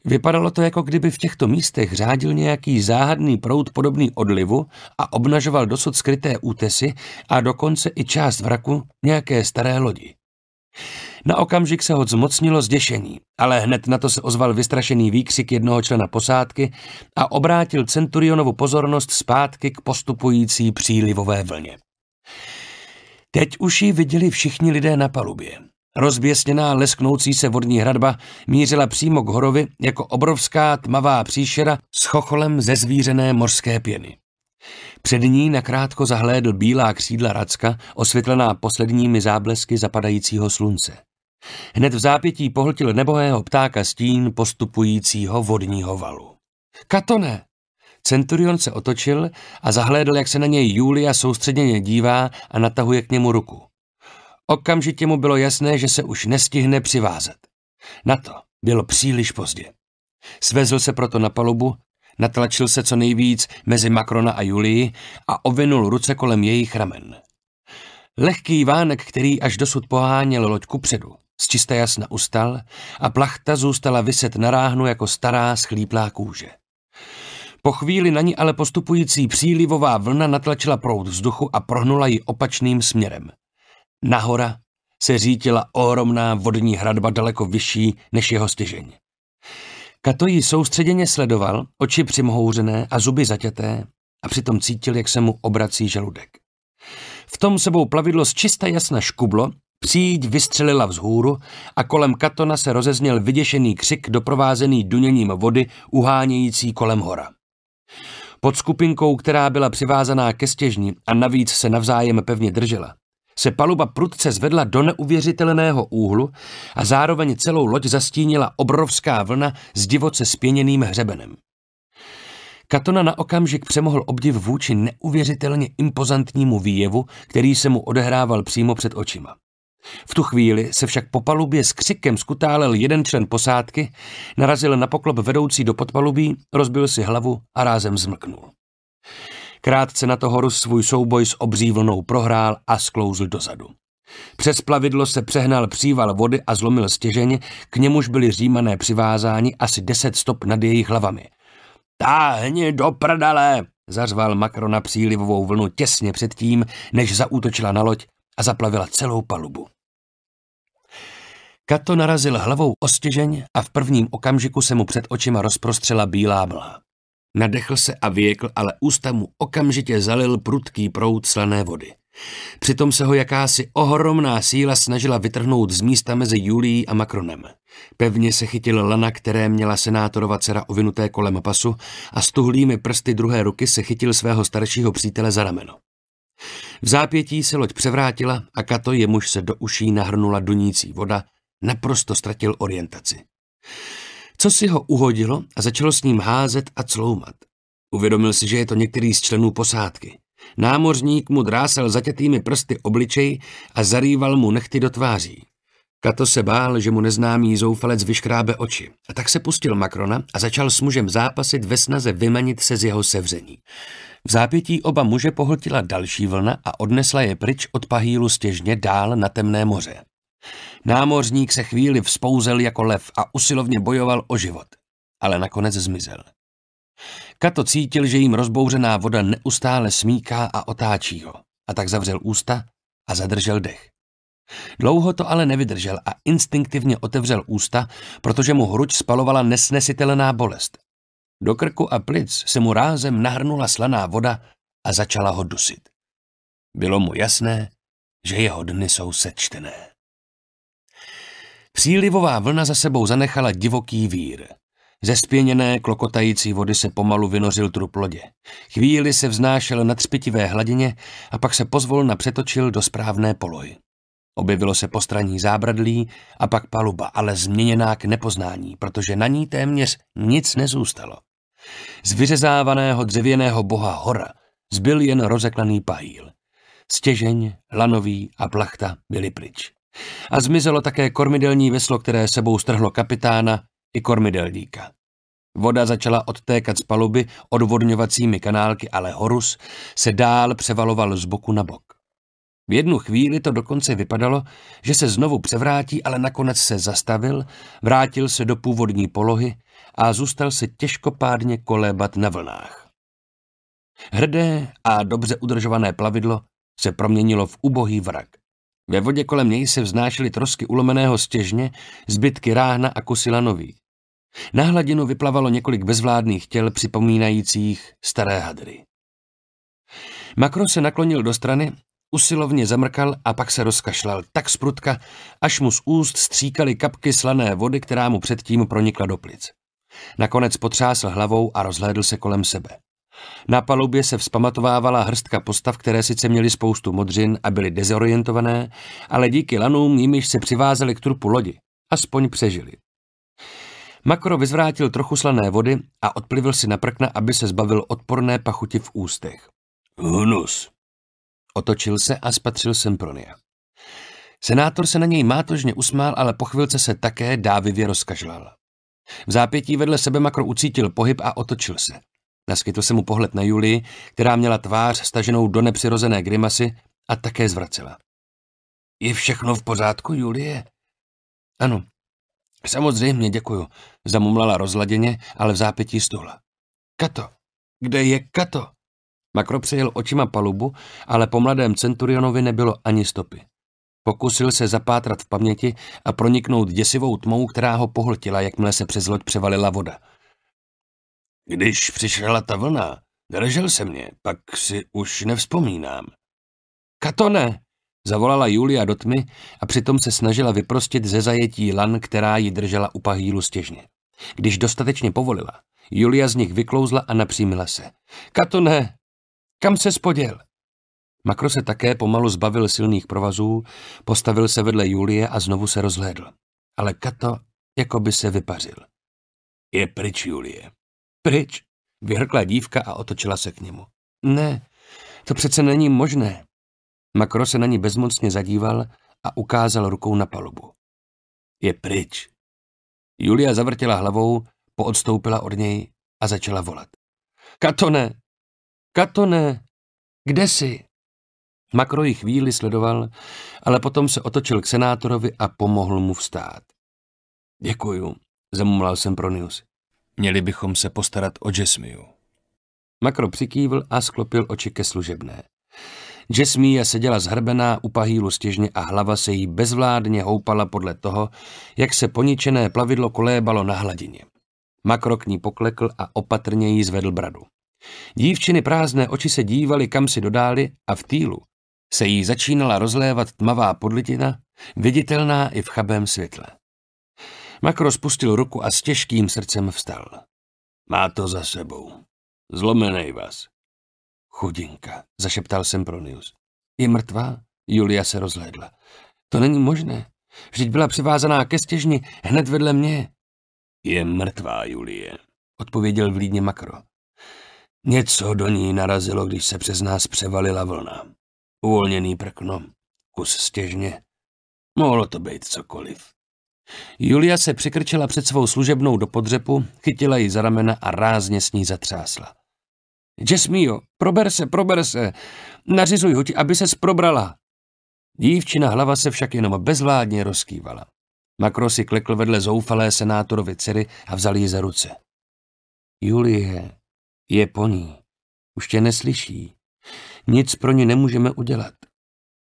Vypadalo to, jako kdyby v těchto místech řádil nějaký záhadný proud podobný odlivu a obnažoval dosud skryté útesy a dokonce i část vraku nějaké staré lodi. Na okamžik se ho zmocnilo zděšení, ale hned na to se ozval vystrašený výkřik jednoho člena posádky a obrátil Centurionovu pozornost zpátky k postupující přílivové vlně. Teď už ji viděli všichni lidé na palubě. Rozběsněná lesknoucí se vodní hradba mířila přímo k horovi jako obrovská tmavá příšera s chocholem ze zvířené mořské pěny. Před ní nakrátko zahlédl bílá křídla racka, osvětlená posledními záblesky zapadajícího slunce. Hned v zápětí pohltil nebohého ptáka stín postupujícího vodního valu. Katone! Centurion se otočil a zahlédl, jak se na něj Julia soustředěně dívá a natahuje k němu ruku. Okamžitě mu bylo jasné, že se už nestihne přivázat. Na to bylo příliš pozdě. Svezl se proto na palubu, natlačil se co nejvíc mezi Makrona a Julii a ovinul ruce kolem jejich ramen. Lehký vánek, který až dosud poháněl loď ku předu. Z čisté jasna ustal a plachta zůstala vyset na ráhnu jako stará schlíplá kůže. Po chvíli na ní ale postupující přílivová vlna natlačila proud vzduchu a prohnula ji opačným směrem. Nahora se řítila ohromná vodní hradba daleko vyšší než jeho stěžeň. Kato ji soustředěně sledoval, oči přimhouřené a zuby zaťaté, a přitom cítil, jak se mu obrací žaludek. V tom sebou plavidlo z čista jasna škublo Příď vystřelila vzhůru a kolem Katona se rozezněl vyděšený křik doprovázený duněním vody uhánějící kolem hora. Pod skupinkou, která byla přivázaná ke stěžni a navíc se navzájem pevně držela, se paluba prudce zvedla do neuvěřitelného úhlu a zároveň celou loď zastínila obrovská vlna s divoce spěněným hřebenem. Katona na okamžik přemohl obdiv vůči neuvěřitelně impozantnímu výjevu, který se mu odehrával přímo před očima. V tu chvíli se však po palubě s křikem skutálel jeden člen posádky, narazil na poklop vedoucí do podpalubí, rozbil si hlavu a rázem zmlknul. Krátce na to Horus svůj souboj s obří vlnou prohrál a sklouzl dozadu. Přes plavidlo se přehnal příval vody a zlomil stěžeň, k němuž byly římané přivázáni asi deset stop nad jejich hlavami. Táhni do prdele! zařval Makro na přílivovou vlnu těsně předtím, než zaútočila na loď a zaplavila celou palubu. Kato narazil hlavou o stěžeň a v prvním okamžiku se mu před očima rozprostřela bílá mlha. Nadechl se a vyjekl, ale ústa mu okamžitě zalil prudký proud slané vody. Přitom se ho jakási ohromná síla snažila vytrhnout z místa mezi Julií a Makronem. Pevně se chytil lana, které měla senátorova dcera ovinuté kolem pasu a s tuhlými prsty druhé ruky se chytil svého staršího přítele za rameno. V zápětí se loď převrátila a Kato jemuž se do uší nahrnula dunící voda, naprosto ztratil orientaci. Co si ho uhodilo a začalo s ním házet a cloumat. Uvědomil si, že je to některý z členů posádky. Námořník mu drásel zatětými prsty obličej a zarýval mu nechty do tváří. Kato se bál, že mu neznámý zoufalec vyškrábe oči a tak se pustil Makrona a začal s mužem zápasit ve snaze vymanit se z jeho sevření. V zápětí oba muže pohltila další vlna a odnesla je pryč od pahýlu stěžně dál na temné moře. Námořník se chvíli vzpouzel jako lev a usilovně bojoval o život, ale nakonec zmizel. Kato cítil, že jim rozbouřená voda neustále smíká a otáčí ho, a tak zavřel ústa a zadržel dech. Dlouho to ale nevydržel a instinktivně otevřel ústa, protože mu hruč spalovala nesnesitelná bolest. Do krku a plic se mu rázem nahrnula slaná voda a začala ho dusit. Bylo mu jasné, že jeho dny jsou sečtené. Přílivová vlna za sebou zanechala divoký vír. Ze spěněné, klokotající vody se pomalu vynořil trup lodě. Chvíli se vznášel na třpitivé hladině a pak se pozvolna přetočil do správné polohy. Objevilo se postraní zábradlí a pak paluba, ale změněná k nepoznání, protože na ní téměř nic nezůstalo. Z vyřezávaného dřevěného boha hora zbyl jen rozeklaný pahýl. Stěžeň, lanový a plachta byly pryč. A zmizelo také kormidelní veslo, které sebou strhlo kapitána i kormidelníka. Voda začala odtékat z paluby odvodňovacími kanálky, ale Horus se dál převaloval z boku na bok. V jednu chvíli to dokonce vypadalo, že se znovu převrátí, ale nakonec se zastavil, vrátil se do původní polohy a zůstal se těžkopádně kolébat na vlnách. Hrdé a dobře udržované plavidlo se proměnilo v ubohý vrak. Ve vodě kolem něj se vznášely trosky ulomeného stěžně, zbytky ráhna a kusy lanových. Na hladinu vyplavalo několik bezvládných těl připomínajících staré hadry. Makro se naklonil do strany, usilovně zamrkal a pak se rozkašlal tak sprutka, až mu z úst stříkaly kapky slané vody, která mu předtím pronikla do plic. Nakonec potřásl hlavou a rozhlédl se kolem sebe. Na palubě se vzpamatovávala hrstka postav, které sice měly spoustu modřin a byly dezorientované, ale díky lanům jimiž se přivázeli k trupu lodi. Aspoň přežili. Makro vyzvrátil trochu slané vody a odplivil si na prkna, aby se zbavil odporné pachuti v ústech. Hnus. Otočil se a spatřil Sempronia. Senátor se na něj mátožně usmál, ale po chvilce se také dávivě rozkažlal. V zápětí vedle sebe Makro ucítil pohyb a otočil se. Naskytl se mu pohled na Julii, která měla tvář staženou do nepřirozené grimasy a také zvracela. Je všechno v pořádku, Julie? Ano. Samozřejmě, děkuju, zamumlala rozladěně, ale v zápětí stuhla. Kato, kde je Kato? Makro přejel očima palubu, ale po mladém centurionovi nebylo ani stopy. Pokusil se zapátrat v paměti a proniknout děsivou tmou, která ho pohltila, jakmile se přes loď převalila voda. Když přišla ta vlna, držel se mě, pak si už nevzpomínám. Katone! Zavolala Julia do tmy a přitom se snažila vyprostit ze zajetí lan, která ji držela u pahýlu stěžně. Když dostatečně povolila, Julia z nich vyklouzla a napřímila se. Katone! Kam se spoděl? Makro se také pomalu zbavil silných provazů, postavil se vedle Julie a znovu se rozhlédl. Ale Kato jako by se vypařil. Je pryč, Julie. Pryč, vyhrkla dívka a otočila se k němu. Ne, to přece není možné. Makro se na ní bezmocně zadíval a ukázal rukou na palubu. Je pryč. Julia zavrtěla hlavou, poodstoupila od něj a začala volat. Katone! Katone! Kde jsi? Makro ji chvíli sledoval, ale potom se otočil k senátorovi a pomohl mu vstát. Děkuju, zamumlal jsem Pronius. Měli bychom se postarat o Jesmiu. Makro přikývl a sklopil oči ke služebné. Jesmia seděla zhrbená u pahýlu stěžně a hlava se jí bezvládně houpala podle toho, jak se poničené plavidlo kolébalo na hladině. Makro k ní poklekl a opatrně jí zvedl bradu. Dívčiny prázdné oči se dívaly, kam si dodály a v týlu se jí začínala rozlévat tmavá podlitina, viditelná i v chabém světle. Mak rozpustil ruku a s těžkým srdcem vstal. Má to za sebou. Zlomenej vás. Chudinka, zašeptal jsem Pronius. Je mrtvá? Julia se rozhlédla. To není možné. Vždyť byla přivázaná ke stěžni hned vedle mě. Je mrtvá, Julie, odpověděl vlídně Makro. Něco do ní narazilo, když se přes nás převalila vlna. Uvolněný prkno, kus stěžně. Mohlo to být cokoliv. Julia se překrčila před svou služebnou do podřepu, chytila ji za ramena a rázně s ní zatřásla. Jasmio, prober se, prober se. Nařizuj ho ti, aby se zprobrala. Dívčina hlava se však jenom bezvládně rozkývala. Makro si klekl vedle zoufalé senátorovi dcery a vzal ji za ruce. Julie je po ní. Už tě neslyší. Nic pro ní nemůžeme udělat.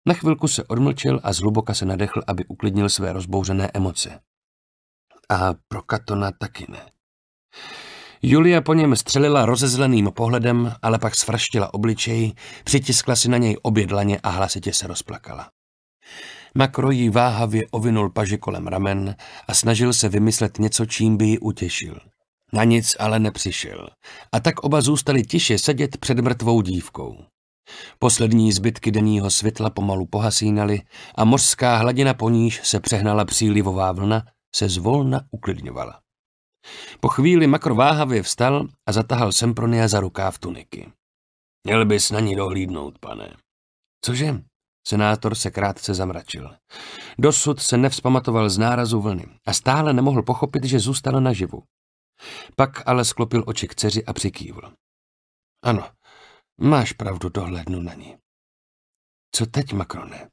Na chvilku se odmlčel a zhluboka se nadechl, aby uklidnil své rozbouřené emoce. A pro Katona taky ne. Julia po něm střelila rozezleným pohledem, ale pak svraštila obličej, přitiskla si na něj obě dlaně a hlasitě se rozplakala. Makro jí váhavě ovinul paži kolem ramen a snažil se vymyslet něco, čím by ji utěšil. Na nic ale nepřišel. A tak oba zůstali tiše sedět před mrtvou dívkou. Poslední zbytky denního světla pomalu pohasínaly a mořská hladina po níž se přehnala přílivová vlna, se zvolna uklidňovala. Po chvíli makro váhavě vstal a zatahal Sempronia za rukáv tuniky. Měl bys na ní dohlídnout, pane. Cože? Senátor se krátce zamračil. Dosud se nevzpamatoval z nárazu vlny a stále nemohl pochopit, že zůstal naživu. Pak ale sklopil oči k dceři a přikývl. Ano, Máš pravdu, dohlédnu na ní. Co teď, Makrone?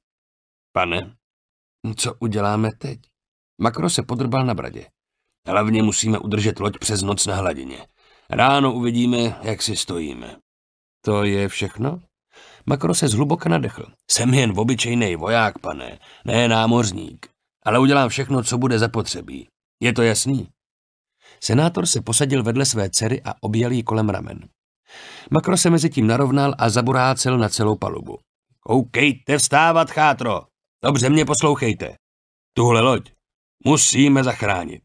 Pane? Co uděláme teď? Makro se podrbal na bradě. Hlavně musíme udržet loď přes noc na hladině. Ráno uvidíme, jak si stojíme. To je všechno? Makro se zhluboka nadechl. Jsem jen obyčejný voják, pane, ne námořník. Ale udělám všechno, co bude zapotřebí. Je to jasný? Senátor se posadil vedle své dcery a objel ji kolem ramen. Makro se mezi tím narovnal a zaburácel na celou palubu. Koukejte vstávat, chátro! Dobře mě poslouchejte. Tuhle loď musíme zachránit.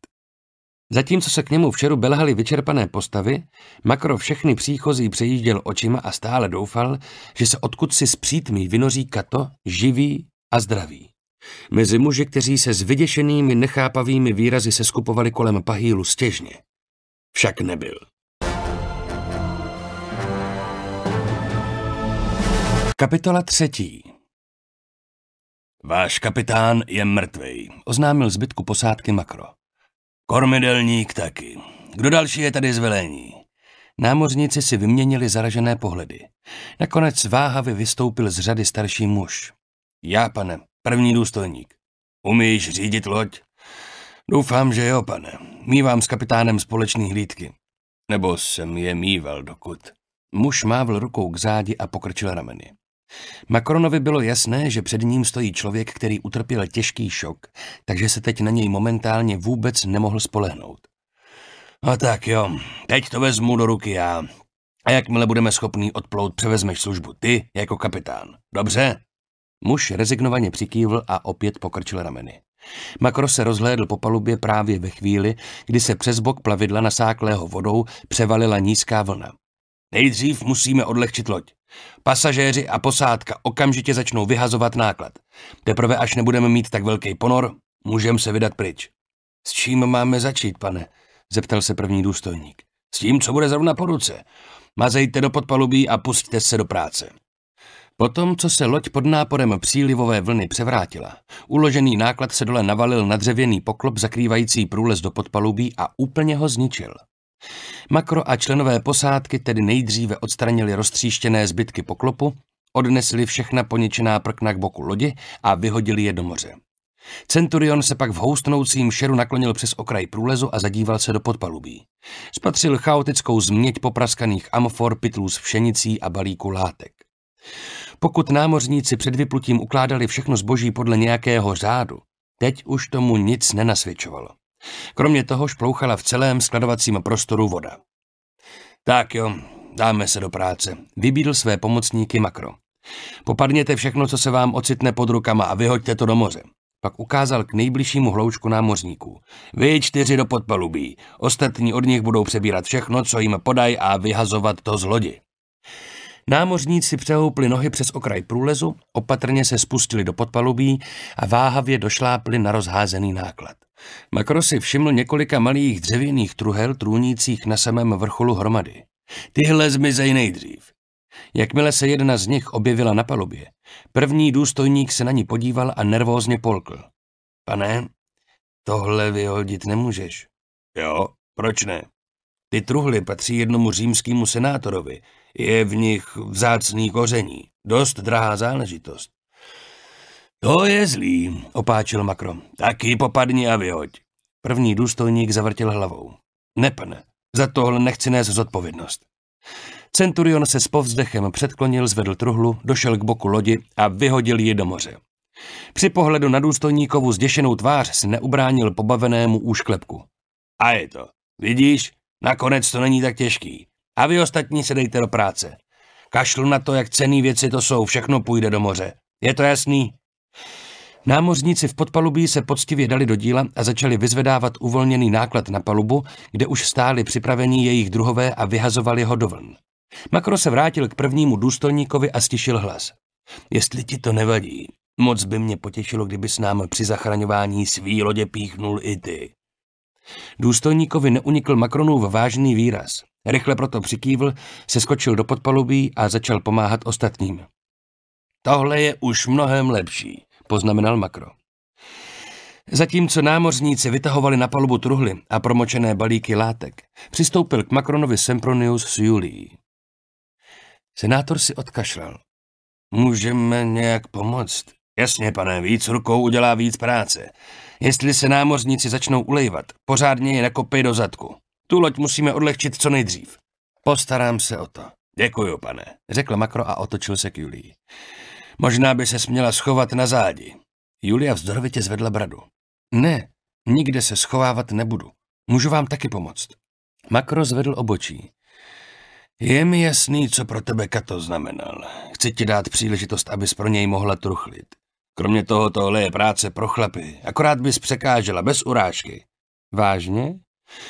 Zatímco se k němu včeru belhaly vyčerpané postavy, Makro všechny příchozí přejížděl očima a stále doufal, že se odkud si s přítmí vynoří kato, živý a zdravý. Mezi muži, kteří se s vyděšenými nechápavými výrazy se skupovali kolem pahýlu stěžně. Však nebyl. Kapitola třetí Váš kapitán je mrtvý. oznámil zbytku posádky Makro. Kormidelník taky. Kdo další je tady z velení? Námořníci si vyměnili zaražené pohledy. Nakonec váhavě vystoupil z řady starší muž. Já, pane, první důstojník. Umíš řídit loď? Doufám, že jo, pane. Mívám s kapitánem společný hlídky. Nebo jsem je míval dokud. Muž mávl rukou k zádi a pokrčil rameny. Macronovi bylo jasné, že před ním stojí člověk, který utrpěl těžký šok, takže se teď na něj momentálně vůbec nemohl spolehnout. A no tak jo, teď to vezmu do ruky já. A jakmile budeme schopní odplout, převezmeš službu ty jako kapitán. Dobře? Muž rezignovaně přikývl a opět pokrčil rameny. Makro se rozhlédl po palubě právě ve chvíli, kdy se přes bok plavidla nasáklého vodou převalila nízká vlna. Nejdřív musíme odlehčit loď. Pasažéři a posádka okamžitě začnou vyhazovat náklad. Teprve až nebudeme mít tak velký ponor, můžeme se vydat pryč. S čím máme začít, pane? zeptal se první důstojník. S tím, co bude zrovna po ruce. Mazejte do podpalubí a pustíte se do práce. Potom, co se loď pod náporem přílivové vlny převrátila, uložený náklad se dole navalil na dřevěný poklop zakrývající průlez do podpalubí a úplně ho zničil. Makro a členové posádky tedy nejdříve odstranili roztříštěné zbytky poklopu, odnesli všechna poničená prkna k boku lodi a vyhodili je do moře. Centurion se pak v houstnoucím šeru naklonil přes okraj průlezu a zadíval se do podpalubí. Spatřil chaotickou změť popraskaných amfor, pytlů s všenicí a balíku látek. Pokud námořníci před vyplutím ukládali všechno zboží podle nějakého řádu, teď už tomu nic nenasvědčovalo. Kromě toho šplouchala v celém skladovacím prostoru voda. Tak jo, dáme se do práce, vybídl své pomocníky Makro. Popadněte všechno, co se vám ocitne pod rukama a vyhoďte to do moře. Pak ukázal k nejbližšímu hloučku námořníků. Vy čtyři do podpalubí, ostatní od nich budou přebírat všechno, co jim podaj a vyhazovat to z lodi. Námořníci přehoupli nohy přes okraj průlezu, opatrně se spustili do podpalubí a váhavě došlápli na rozházený náklad. Makro si všiml několika malých dřevěných truhel trůnících na samém vrcholu hromady. Tyhle zmizej nejdřív. Jakmile se jedna z nich objevila na palubě, první důstojník se na ní podíval a nervózně polkl. Pane, tohle vyhodit nemůžeš. Jo, proč ne? Ty truhly patří jednomu římskému senátorovi. Je v nich vzácný koření. Dost drahá záležitost. To je zlý, opáčil Makro. Taky popadni a vyhoď. První důstojník zavrtil hlavou. Ne, pane, za tohle nechci nést zodpovědnost. Centurion se s povzdechem předklonil, zvedl truhlu, došel k boku lodi a vyhodil ji do moře. Při pohledu na důstojníkovu zděšenou tvář si neubránil pobavenému úšklepku. A je to. Vidíš, nakonec to není tak těžký. A vy ostatní se dejte do práce. Kašlu na to, jak cený věci to jsou, všechno půjde do moře. Je to jasný? Námořníci v podpalubí se poctivě dali do díla a začali vyzvedávat uvolněný náklad na palubu, kde už stáli připravení jejich druhové a vyhazovali ho do vln. Makro se vrátil k prvnímu důstojníkovi a stišil hlas. Jestli ti to nevadí, moc by mě potěšilo, kdyby s nám při zachraňování svý lodě píchnul i ty. Důstojníkovi neunikl Makronův vážný výraz. Rychle proto přikývl, seskočil do podpalubí a začal pomáhat ostatním. Tohle je už mnohem lepší, poznamenal Makro. Zatímco námořníci vytahovali na palubu truhly a promočené balíky látek, přistoupil k Makronovi Sempronius s Julií. Senátor si odkašlal. Můžeme nějak pomoct? Jasně, pane, víc rukou udělá víc práce. Jestli se námořníci začnou ulejvat, pořádně je nakopej do zadku. Tu loď musíme odlehčit co nejdřív. Postarám se o to. Děkuju, pane, řekl Makro a otočil se k Julii. Možná by se směla schovat na zádi. Julia vzdorovitě zvedla bradu. Ne, nikde se schovávat nebudu. Můžu vám taky pomoct. Makro zvedl obočí. Je mi jasný, co pro tebe Kato znamenal. Chci ti dát příležitost, abys pro něj mohla truchlit. Kromě toho tohle je práce pro chlapy. Akorát bys překážela, bez urážky. Vážně?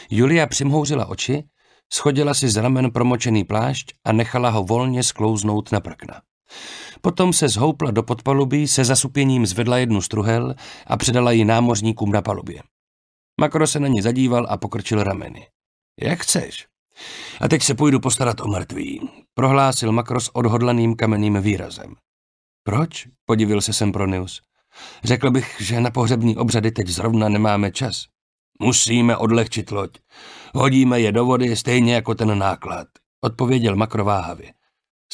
Julia přimhouřila oči, schodila si z ramen promočený plášť a nechala ho volně sklouznout na prkna. Potom se zhoupla do podpaluby, se zasupěním zvedla jednu z truhel a předala ji námořníkům na palubě. Makro se na ně zadíval a pokrčil rameny. Jak chceš. A teď se půjdu postarat o mrtvý, prohlásil Makro s odhodlaným kamenným výrazem. Proč? podivil se Sempronius. Řekl bych, že na pohřební obřady teď zrovna nemáme čas. Musíme odlehčit loď. Hodíme je do vody stejně jako ten náklad, odpověděl váhavě.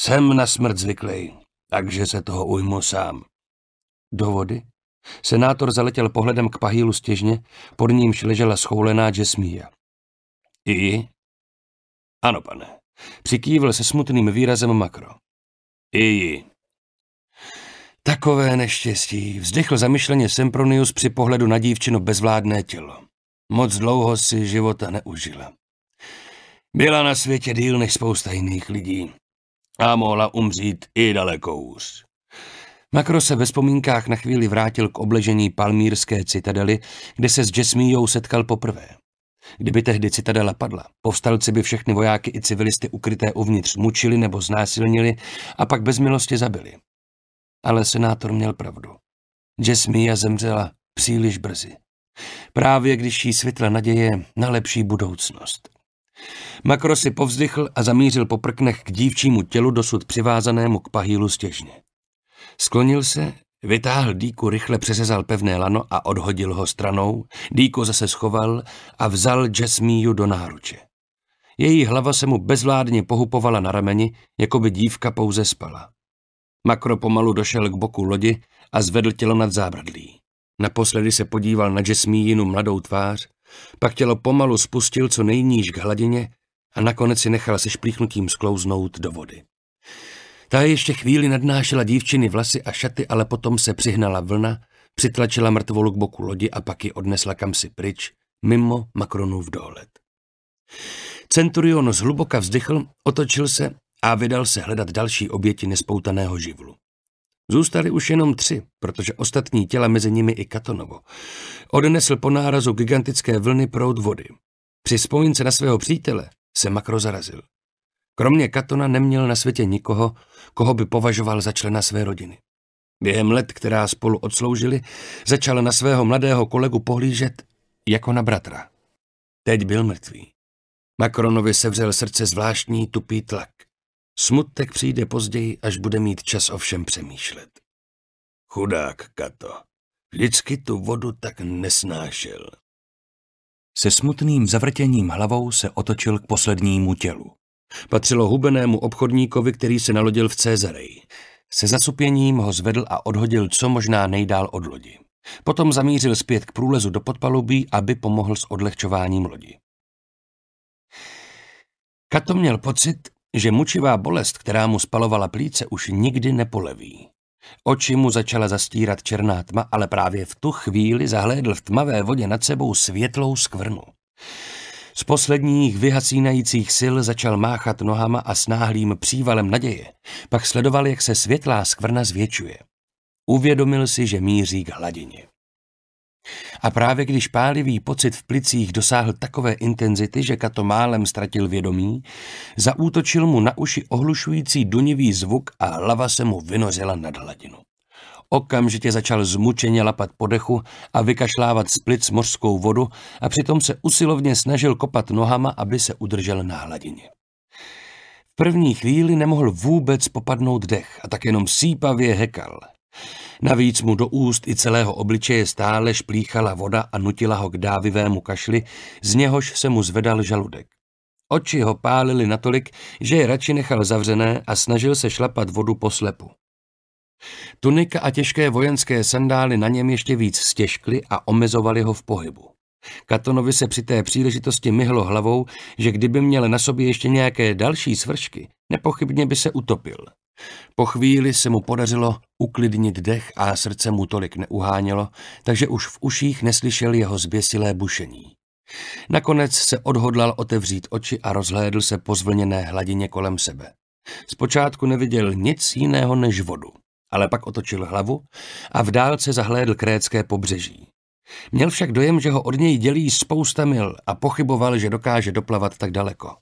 Jsem na smrt zvyklý, takže se toho ujmu sám. Do vody? Senátor zaletěl pohledem k pahýlu stěžně, pod nímž ležela schoulená Jesmia. I? Ano, pane. Přikývil se smutným výrazem makro. I. Takové neštěstí, vzdychl zamyšleně Sempronius při pohledu na dívčinu bezvládné tělo. Moc dlouho si života neužila. Byla na světě díl než spousta jiných lidí a mohla umřít i daleko už. Makro se ve vzpomínkách na chvíli vrátil k obležení palmírské citadely, kde se s Jesmijou setkal poprvé. Kdyby tehdy citadela padla, povstalci by všechny vojáky i civilisty ukryté uvnitř mučili nebo znásilnili a pak bez milosti zabili. Ale senátor měl pravdu. Jesmija zemřela příliš brzy. Právě když jí světla naděje na lepší budoucnost. Makro si povzdychl a zamířil po prknech k dívčímu tělu dosud přivázanému k pahýlu stěžně. Sklonil se, vytáhl dýku, rychle přesezal pevné lano a odhodil ho stranou, dýko zase schoval a vzal Jasmíju do náruče. Její hlava se mu bezvládně pohupovala na rameni, jako by dívka pouze spala. Makro pomalu došel k boku lodi a zvedl tělo nad zábradlí. Naposledy se podíval na Jasmíjinu mladou tvář pak tělo pomalu spustil co nejníž k hladině a nakonec si nechal se šplíchnutím sklouznout do vody. Ta ještě chvíli nadnášela dívčiny vlasy a šaty, ale potom se přihnala vlna, přitlačila mrtvolu k boku lodi a pak ji odnesla kamsi pryč, mimo Makronův dohled. Centurion zhluboka vzdychl, otočil se a vydal se hledat další oběti nespoutaného živlu. Zůstali už jenom tři, protože ostatní těla mezi nimi i Katonovo. Odnesl po nárazu gigantické vlny proud vody. Při vzpomínce na svého přítele se Makro zarazil. Kromě Katona neměl na světě nikoho, koho by považoval za člena své rodiny. Během let, která spolu odsloužili, začal na svého mladého kolegu pohlížet jako na bratra. Teď byl mrtvý. Makronovi sevřel srdce zvláštní tupý tlak – Smutek přijde později, až bude mít čas o všem přemýšlet. Chudák Kato, vždycky tu vodu tak nesnášel. Se smutným zavrtěním hlavou se otočil k poslednímu tělu. Patřilo hubenému obchodníkovi, který se nalodil v Cezareji. Se zasupěním ho zvedl a odhodil co možná nejdál od lodi. Potom zamířil zpět k průlezu do podpalubí, aby pomohl s odlehčováním lodi. Kato měl pocit, že mučivá bolest, která mu spalovala plíce, už nikdy nepoleví. Oči mu začala zastírat černá tma, ale právě v tu chvíli zahlédl v tmavé vodě nad sebou světlou skvrnu. Z posledních vyhasínajících sil začal máchat nohama a s náhlým přívalem naděje. Pak sledoval, jak se světlá skvrna zvětšuje. Uvědomil si, že míří k hladině. A právě když pálivý pocit v plicích dosáhl takové intenzity, že Kato málem ztratil vědomí, zaútočil mu na uši ohlušující dunivý zvuk a hlava se mu vynořila nad hladinu. Okamžitě začal zmučeně lapat podechu a vykašlávat z plic mořskou vodu a přitom se usilovně snažil kopat nohama, aby se udržel na hladině. V první chvíli nemohl vůbec popadnout dech a tak jenom sípavě hekal – Navíc mu do úst i celého obličeje stále šplíchala voda a nutila ho k dávivému kašli, z něhož se mu zvedal žaludek. Oči ho pálily natolik, že je radši nechal zavřené a snažil se šlapat vodu po slepu. Tunika a těžké vojenské sandály na něm ještě víc stěžkly a omezovaly ho v pohybu. Katonovi se při té příležitosti myhlo hlavou, že kdyby měl na sobě ještě nějaké další svršky, nepochybně by se utopil. Po chvíli se mu podařilo uklidnit dech a srdce mu tolik neuhánělo, takže už v uších neslyšel jeho zběsilé bušení. Nakonec se odhodlal otevřít oči a rozhlédl se po zvlněné hladině kolem sebe. Zpočátku neviděl nic jiného než vodu, ale pak otočil hlavu a v dálce zahlédl krécké pobřeží. Měl však dojem, že ho od něj dělí spousta mil a pochyboval, že dokáže doplavat tak daleko.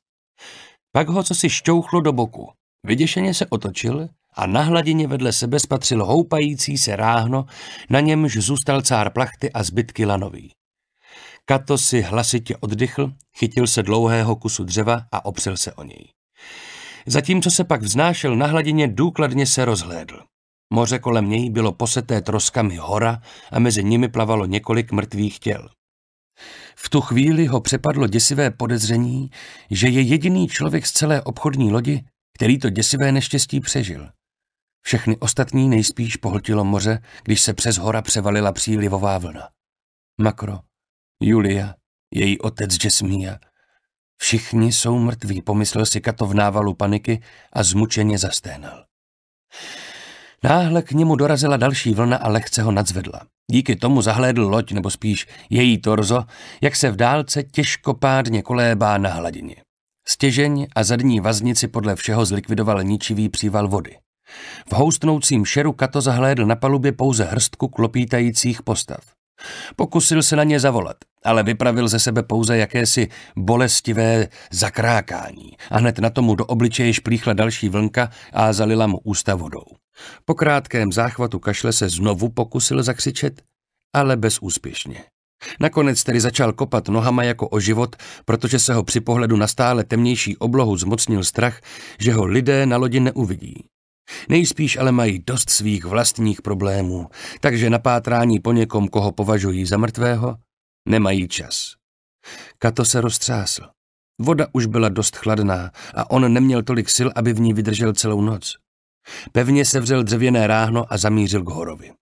Pak ho co si šťouchlo do boku Vyděšeně se otočil a na hladině vedle sebe spatřil houpající se ráhno, na němž zůstal cár plachty a zbytky lanový. Kato si hlasitě oddychl, chytil se dlouhého kusu dřeva a opřel se o něj. Zatímco se pak vznášel na hladině, důkladně se rozhlédl. Moře kolem něj bylo poseté troskami hora a mezi nimi plavalo několik mrtvých těl. V tu chvíli ho přepadlo děsivé podezření, že je jediný člověk z celé obchodní lodi, který to děsivé neštěstí přežil. Všechny ostatní nejspíš pohltilo moře, když se přes hora převalila přílivová vlna. Makro, Julia, její otec Jesmia. Všichni jsou mrtví, pomyslel si Kato v návalu paniky a zmučeně zasténal. Náhle k němu dorazila další vlna a lehce ho nadzvedla. Díky tomu zahlédl loď, nebo spíš její torzo, jak se v dálce těžkopádně kolébá na hladině. Stěžeň a zadní vaznici podle všeho zlikvidoval ničivý příval vody. V houstnoucím šeru Kato zahlédl na palubě pouze hrstku klopítajících postav. Pokusil se na ně zavolat, ale vypravil ze sebe pouze jakési bolestivé zakrákání a hned na tomu do obličeje šplíchla další vlnka a zalila mu ústa vodou. Po krátkém záchvatu kašle se znovu pokusil zakřičet, ale bezúspěšně. Nakonec tedy začal kopat nohama jako o život, protože se ho při pohledu na stále temnější oblohu zmocnil strach, že ho lidé na lodi neuvidí. Nejspíš ale mají dost svých vlastních problémů, takže na pátrání po někom, koho považují za mrtvého, nemají čas. Kato se roztřásl. Voda už byla dost chladná a on neměl tolik sil, aby v ní vydržel celou noc. Pevně se vzel dřevěné ráhno a zamířil k horovi.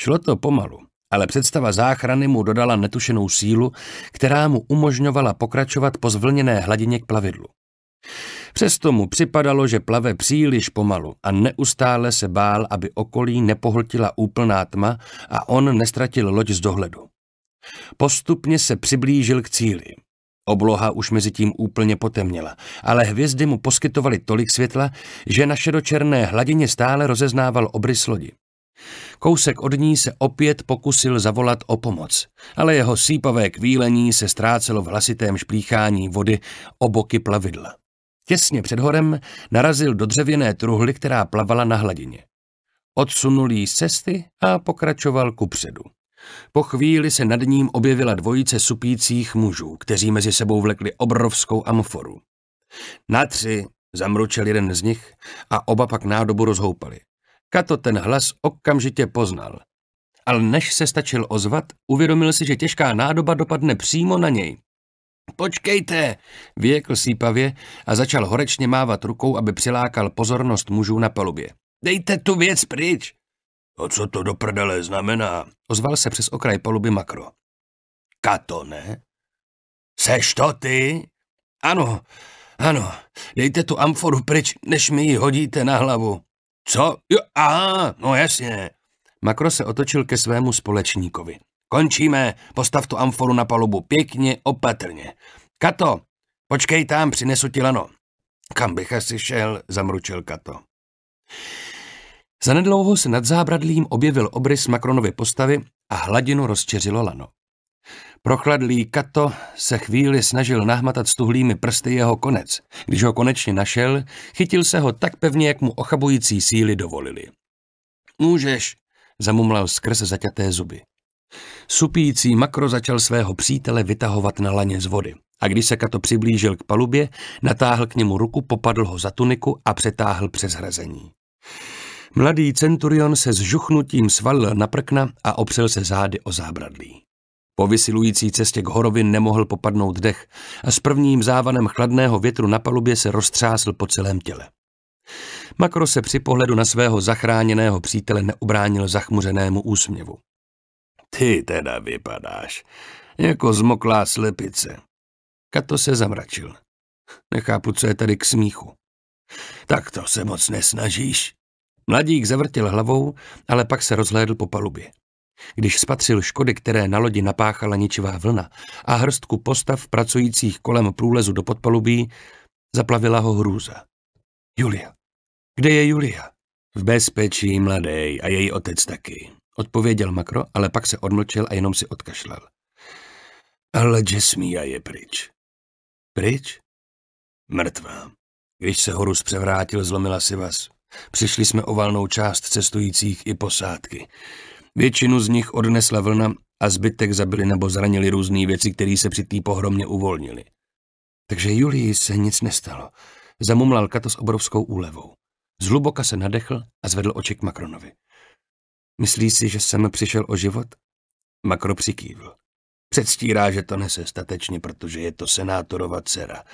Šlo to pomalu ale představa záchrany mu dodala netušenou sílu, která mu umožňovala pokračovat po zvlněné hladině k plavidlu. Přesto mu připadalo, že plave příliš pomalu a neustále se bál, aby okolí nepohltila úplná tma a on nestratil loď z dohledu. Postupně se přiblížil k cíli. Obloha už mezi tím úplně potemněla, ale hvězdy mu poskytovaly tolik světla, že na šedočerné hladině stále rozeznával obrys lodi. Kousek od ní se opět pokusil zavolat o pomoc, ale jeho sípavé kvílení se ztrácelo v hlasitém šplíchání vody o boky plavidla. Těsně před horem narazil do dřevěné truhly, která plavala na hladině. Odsunul jí z cesty a pokračoval kupředu. Po chvíli se nad ním objevila dvojice supících mužů, kteří mezi sebou vlekli obrovskou amforu. Na tři zamručel jeden z nich a oba pak nádobu rozhoupali. Kato ten hlas okamžitě poznal. Ale než se stačil ozvat, uvědomil si, že těžká nádoba dopadne přímo na něj. Počkejte, věkl sípavě a začal horečně mávat rukou, aby přilákal pozornost mužů na palubě. Dejte tu věc pryč! A co to do prdele znamená? Ozval se přes okraj paluby makro. Kato, ne? Seš to ty? Ano, ano, dejte tu amforu pryč, než mi ji hodíte na hlavu. Co? Jo, aha, no jasně. Makro se otočil ke svému společníkovi. Končíme, postav tu amforu na palubu pěkně, opatrně. Kato, počkej tam, přinesu ti lano. Kam bych asi šel, zamručil Kato. Zanedlouho se nad zábradlím objevil obrys Makronovy postavy a hladinu rozčeřilo lano. Prochladlý Kato se chvíli snažil nahmatat stuhlými prsty jeho konec. Když ho konečně našel, chytil se ho tak pevně, jak mu ochabující síly dovolili. Můžeš, zamumlal skrz zaťaté zuby. Supící makro začal svého přítele vytahovat na laně z vody. A když se Kato přiblížil k palubě, natáhl k němu ruku, popadl ho za tuniku a přetáhl přes hrazení. Mladý centurion se s žuchnutím svalil na prkna a opřel se zády o zábradlí. Po vysilující cestě k horovi nemohl popadnout dech a s prvním závanem chladného větru na palubě se roztřásl po celém těle. Makro se při pohledu na svého zachráněného přítele neubránil zachmuřenému úsměvu. Ty teda vypadáš, jako zmoklá slepice. Kato se zamračil. Nechápu, co je tady k smíchu. Tak to se moc nesnažíš. Mladík zavrtěl hlavou, ale pak se rozhlédl po palubě. Když spatřil škody, které na lodi napáchala ničivá vlna a hrstku postav pracujících kolem průlezu do podpalubí, zaplavila ho hrůza. Julia. Kde je Julia? V bezpečí, mladý, a její otec taky. Odpověděl Makro, ale pak se odmlčel a jenom si odkašlal. Ale Jesmia je pryč. Pryč? Mrtvá. Když se Horus převrátil, zlomila si vás. Přišli jsme o valnou část cestujících i posádky. Většinu z nich odnesla vlna a zbytek zabili nebo zranili různé věci, které se při té pohromě uvolnily. Takže Julii se nic nestalo. Zamumlal Kato s obrovskou úlevou. Zhluboka se nadechl a zvedl oči k Makronovi. Myslí si, že jsem přišel o život? Makro přikývl. Předstírá, že to nese statečně, protože je to senátorova dcera.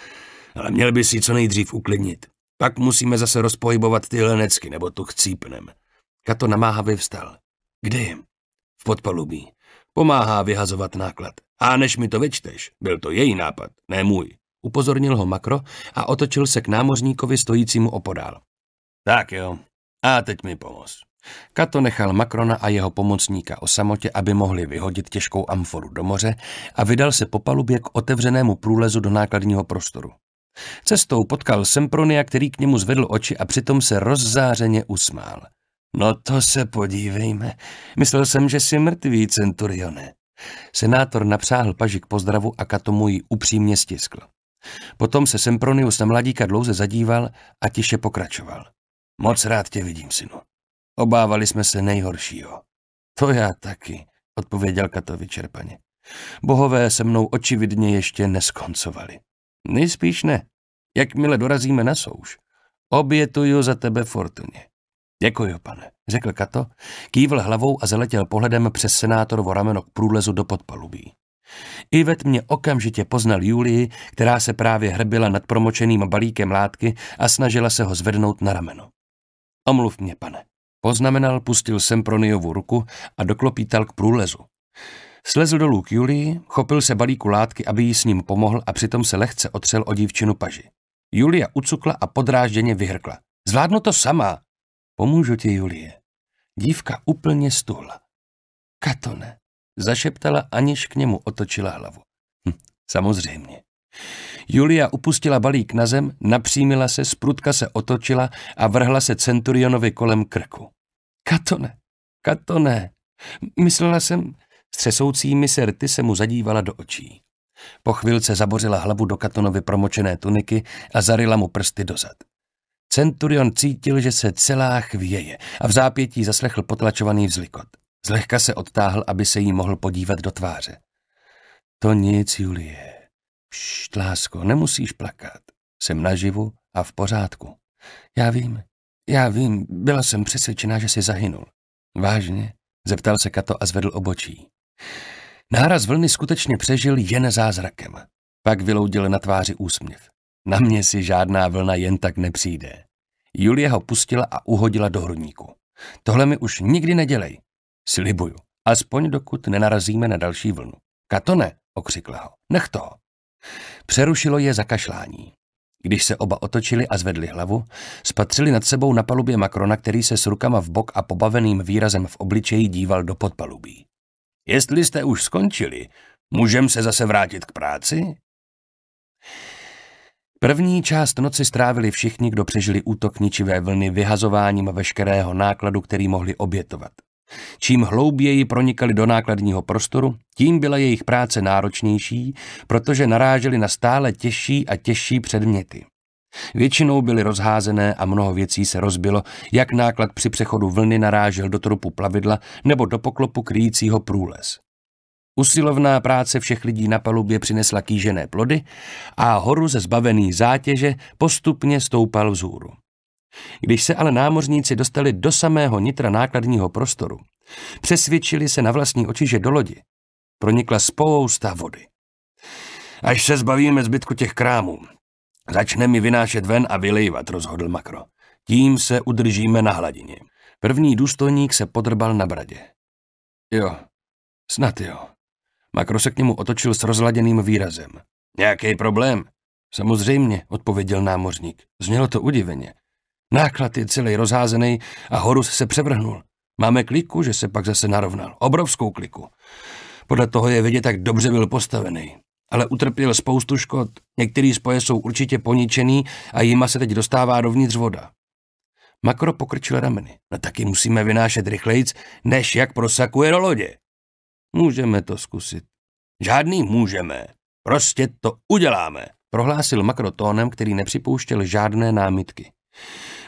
Ale měl by si co nejdřív uklidnit. Pak musíme zase rozpohybovat ty lenecky, nebo tu chcípnem. Kato namáhavě vstal. Kde je? V podpalubí. Pomáhá vyhazovat náklad. A než mi to večteš, byl to její nápad, ne můj. Upozornil ho makro a otočil se k námořníkovi stojícímu opodál. Tak jo, a teď mi pomoz. Kato nechal Makrona a jeho pomocníka o samotě, aby mohli vyhodit těžkou amforu do moře a vydal se po palubě k otevřenému průlezu do nákladního prostoru. Cestou potkal Sempronia, který k němu zvedl oči a přitom se rozzářeně usmál. No to se podívejme. Myslel jsem, že jsi mrtvý, centurione. Senátor napřáhl paži k pozdravu a Kato mu ji upřímně stiskl. Potom se Sempronius na mladíka dlouze zadíval a tiše pokračoval. Moc rád tě vidím, synu. Obávali jsme se nejhoršího. To já taky, odpověděl Kato vyčerpaně. Bohové se mnou očividně ještě neskoncovali. Nejspíš ne. Jakmile dorazíme na souš, obětuju za tebe fortuně. Děkuji, pane, řekl Kato, kývl hlavou a zaletěl pohledem přes senátorovo rameno k průlezu do podpalubí. Ivet mě okamžitě poznal Julii, která se právě hrbila nad promočeným balíkem látky a snažila se ho zvednout na rameno. Omluv mě, pane. Poznamenal, pustil jsem Proniovu ruku a doklopítal k průlezu. Slezl dolů k Julii, chopil se balíku látky, aby jí s ním pomohl a přitom se lehce otřel o dívčinu paži. Julia ucukla a podrážděně vyhrkla. Zvládnu to sama, Pomůžu ti, Julie. Dívka úplně stuhla. Katone, zašeptala, aniž k němu otočila hlavu. Hm, samozřejmě. Julia upustila balík na zem, napřímila se, sprutka se otočila a vrhla se Centurionovi kolem krku. Katone, Katone, myslela jsem, střesoucí miserty se mu zadívala do očí. Po chvilce zabořila hlavu do Katonovy promočené tuniky a zarila mu prsty dozad. Centurion cítil, že se celá chvěje a v zápětí zaslechl potlačovaný vzlikot. Zlehka se odtáhl, aby se jí mohl podívat do tváře. To nic, Julie. Pšt, lásko, nemusíš plakat. Jsem naživu a v pořádku. Já vím, já vím, byla jsem přesvědčená, že jsi zahynul. Vážně? Zeptal se Kato a zvedl obočí. Náraz vlny skutečně přežil jen zázrakem. Pak vyloudil na tváři úsměv. Na mě si žádná vlna jen tak nepřijde. Julie ho pustila a uhodila do hrudníku. Tohle mi už nikdy nedělej. Slibuju. Aspoň dokud nenarazíme na další vlnu. Katone, okřikla ho. Nech toho. Přerušilo je zakašlání. Když se oba otočili a zvedli hlavu, spatřili nad sebou na palubě Makrona, který se s rukama v bok a pobaveným výrazem v obličeji díval do podpalubí. Jestli jste už skončili, můžem se zase vrátit k práci? První část noci strávili všichni, kdo přežili útok ničivé vlny vyhazováním veškerého nákladu, který mohli obětovat. Čím hlouběji pronikali do nákladního prostoru, tím byla jejich práce náročnější, protože naráželi na stále těžší a těžší předměty. Většinou byly rozházené a mnoho věcí se rozbilo, jak náklad při přechodu vlny narážel do trupu plavidla nebo do poklopu kryjícího průlez. Usilovná práce všech lidí na palubě přinesla kýžené plody a horu ze zbavený zátěže postupně stoupal vzhůru. Když se ale námořníci dostali do samého nitra nákladního prostoru, přesvědčili se na vlastní oči, že do lodi pronikla spousta vody. Až se zbavíme zbytku těch krámů, začne mi vynášet ven a vylejvat, rozhodl Makro. Tím se udržíme na hladině. První důstojník se podrbal na bradě. Jo, snad jo. Makro se k němu otočil s rozladěným výrazem. Nějaký problém? Samozřejmě, odpověděl námořník. Znělo to udiveně. Náklad je celý rozházený a Horus se převrhnul. Máme kliku, že se pak zase narovnal. Obrovskou kliku. Podle toho je vidět, jak dobře byl postavený. Ale utrpěl spoustu škod. Některý spoje jsou určitě poničený a jima se teď dostává dovnitř voda. Makro pokrčil rameny. No taky musíme vynášet rychlejc, než jak prosakuje do lodě. Můžeme to zkusit. Žádný můžeme. Prostě to uděláme, prohlásil makrotónem, který nepřipouštěl žádné námitky.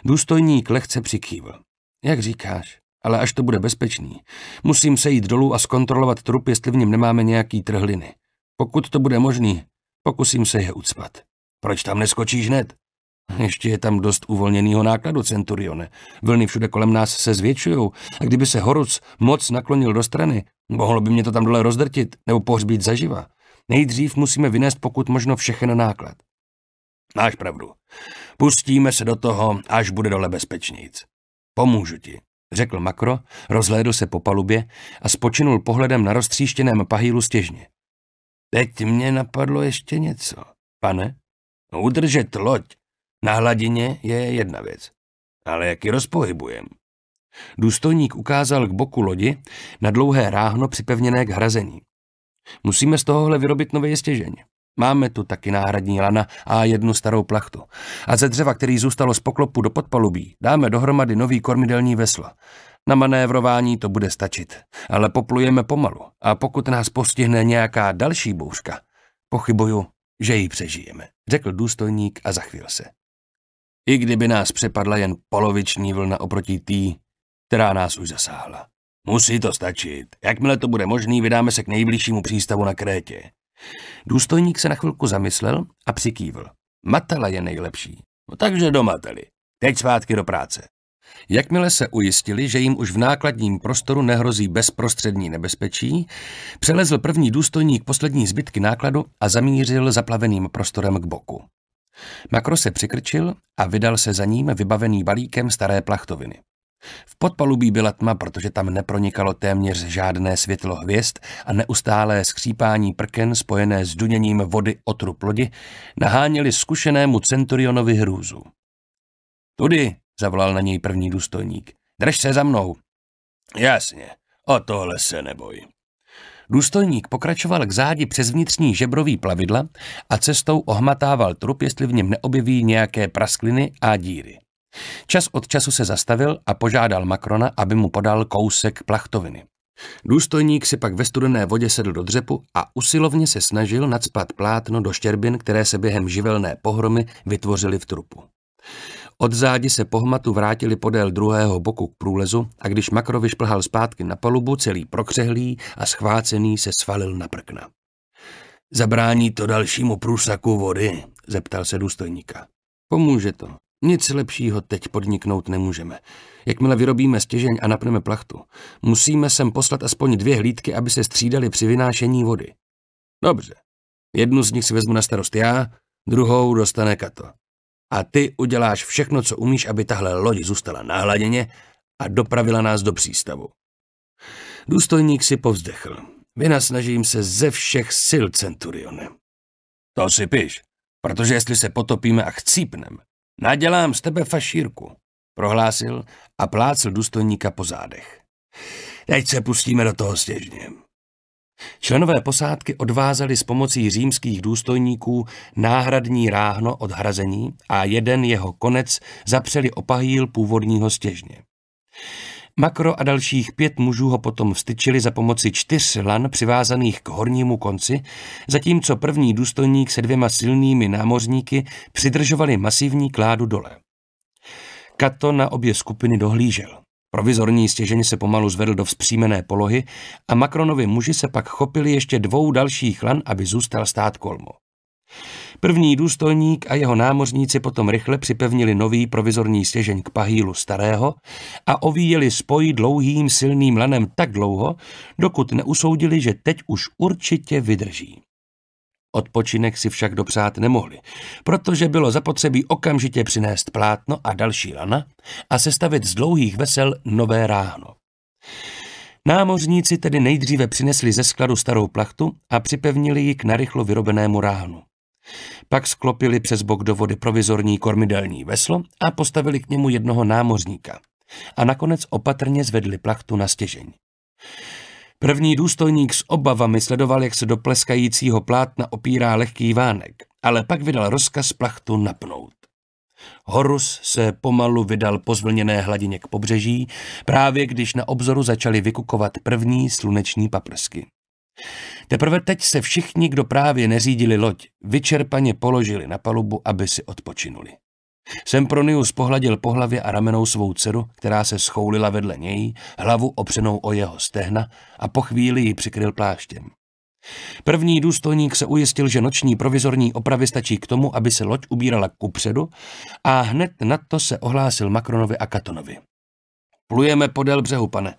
Důstojník lehce přikývl. Jak říkáš, ale až to bude bezpečný, musím se jít dolů a zkontrolovat trup, jestli v něm nemáme nějaký trhliny. Pokud to bude možný, pokusím se je ucpat. Proč tam neskočíš hned? Ještě je tam dost uvolněného nákladu, Centurione. Vlny všude kolem nás se zvětšují a kdyby se Horuc moc naklonil do strany, mohlo by mě to tam dole rozdrtit nebo pohřbít zaživa. Nejdřív musíme vynést pokud možno všechen náklad. Máš pravdu. Pustíme se do toho, až bude dole bezpečnějc. Pomůžu ti, řekl Makro, rozhlédl se po palubě a spočinul pohledem na roztříštěném pahýlu stěžně. Teď mě napadlo ještě něco. Pane, udržet loď na hladině je jedna věc, ale jak ji rozpohybujem? Důstojník ukázal k boku lodi na dlouhé ráhno připevněné k hrazení. Musíme z tohohle vyrobit nové stěžeň. Máme tu taky náhradní lana a jednu starou plachtu. A ze dřeva, který zůstalo z poklopu do podpalubí, dáme dohromady nový kormidelní veslo. Na manévrování to bude stačit, ale poplujeme pomalu a pokud nás postihne nějaká další bouřka, pochybuju, že ji přežijeme, řekl důstojník a zachvíl se i kdyby nás přepadla jen poloviční vlna oproti tý, která nás už zasáhla. Musí to stačit. Jakmile to bude možný, vydáme se k nejbližšímu přístavu na Krétě. Důstojník se na chvilku zamyslel a přikývl. Matela je nejlepší. No takže do Mateli. Teď svátky do práce. Jakmile se ujistili, že jim už v nákladním prostoru nehrozí bezprostřední nebezpečí, přelezl první důstojník poslední zbytky nákladu a zamířil zaplaveným prostorem k boku. Makro se přikrčil a vydal se za ním vybavený balíkem staré plachtoviny. V podpalubí byla tma, protože tam nepronikalo téměř žádné světlo hvězd a neustálé skřípání prken spojené s duněním vody o trup lodi naháněli zkušenému centurionovi hrůzu. Tudy, zavolal na něj první důstojník. Drž se za mnou. Jasně, o tohle se neboj. Důstojník pokračoval k zádi přes vnitřní žebrový plavidla a cestou ohmatával trup, jestli v něm neobjeví nějaké praskliny a díry. Čas od času se zastavil a požádal Makrona, aby mu podal kousek plachtoviny. Důstojník si pak ve studené vodě sedl do dřepu a usilovně se snažil nadspat plátno do štěrbin, které se během živelné pohromy vytvořily v trupu. Od zádi se pohmatu vrátili podél druhého boku k průlezu a když Makrovi šplhal zpátky na palubu, celý prokřehlý a schvácený se svalil na prkna. Zabrání to dalšímu průsaku vody, zeptal se důstojníka. Pomůže to. Nic lepšího teď podniknout nemůžeme. Jakmile vyrobíme stěžeň a napneme plachtu, musíme sem poslat aspoň dvě hlídky, aby se střídali při vynášení vody. Dobře. Jednu z nich si vezmu na starost já, druhou dostane Kato. A ty uděláš všechno, co umíš, aby tahle loď zůstala na hladině a dopravila nás do přístavu. Důstojník si povzdechl. Vynasnažím se ze všech sil, Centurione. To si píš, protože jestli se potopíme a chcípnem, nadělám z tebe fašírku, prohlásil a plácl důstojníka po zádech. Teď se pustíme do toho stěžně. Členové posádky odvázali s pomocí římských důstojníků náhradní ráhno od hrazení a jeden jeho konec zapřeli opahýl původního stěžně. Makro a dalších pět mužů ho potom vstyčili za pomoci čtyř lan přivázaných k hornímu konci, zatímco první důstojník se dvěma silnými námořníky přidržovali masivní kládu dole. Kato na obě skupiny dohlížel. Provizorní stěžení se pomalu zvedl do vzpřímené polohy a Macronovi muži se pak chopili ještě dvou dalších lan, aby zůstal stát kolmo. První důstojník a jeho námořníci potom rychle připevnili nový provizorní stěžeň k pahýlu starého a ovíjeli spoj dlouhým silným lanem tak dlouho, dokud neusoudili, že teď už určitě vydrží. Odpočinek si však dopřát nemohli, protože bylo zapotřebí okamžitě přinést plátno a další lana a sestavit z dlouhých vesel nové ráno. Námořníci tedy nejdříve přinesli ze skladu starou plachtu a připevnili ji k narychlo vyrobenému ránu. Pak sklopili přes bok do vody provizorní kormidelní veslo a postavili k němu jednoho námořníka. A nakonec opatrně zvedli plachtu na stěžení. První důstojník s obavami sledoval, jak se do pleskajícího plátna opírá lehký vánek, ale pak vydal rozkaz plachtu napnout. Horus se pomalu vydal po zvlněné hladině k pobřeží, právě když na obzoru začaly vykukovat první sluneční paprsky. Teprve teď se všichni, kdo právě neřídili loď, vyčerpaně položili na palubu, aby si odpočinuli. Sempronius pohladil po hlavě a ramenou svou dceru, která se schoulila vedle něj, hlavu opřenou o jeho stehna a po chvíli ji přikryl pláštěm. První důstojník se ujistil, že noční provizorní opravy stačí k tomu, aby se loď ubírala kupředu a hned na to se ohlásil Makronovi a Katonovi. Plujeme podél břehu, pane.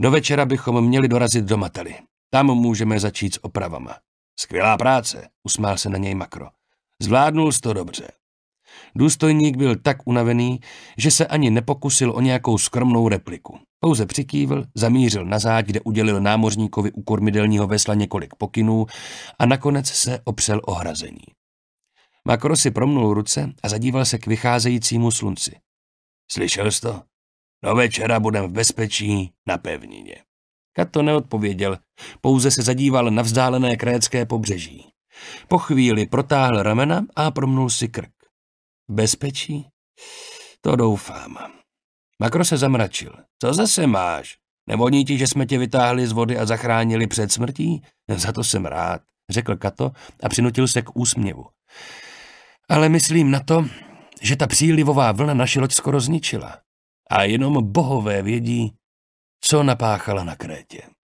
Do večera bychom měli dorazit do Mately. Tam můžeme začít s opravama. Skvělá práce, usmál se na něj Makro. Zvládnul jsi to dobře. Důstojník byl tak unavený, že se ani nepokusil o nějakou skromnou repliku. Pouze přikývl, zamířil na záď, kde udělil námořníkovi u kormidelního vesla několik pokynů a nakonec se opřel o hrazení. Makro si promnul ruce a zadíval se k vycházejícímu slunci. Slyšel jsi to? Do večera budem v bezpečí na pevnině. Kato neodpověděl, pouze se zadíval na vzdálené krécké pobřeží. Po chvíli protáhl ramena a promnul si krk. Bezpečí? To doufám. Makro se zamračil. Co zase máš? Nevoní ti, že jsme tě vytáhli z vody a zachránili před smrtí? Za to jsem rád, řekl Kato a přinutil se k úsměvu. Ale myslím na to, že ta přílivová vlna naši loď skoro zničila. A jenom bohové vědí, co napáchala na Krétě.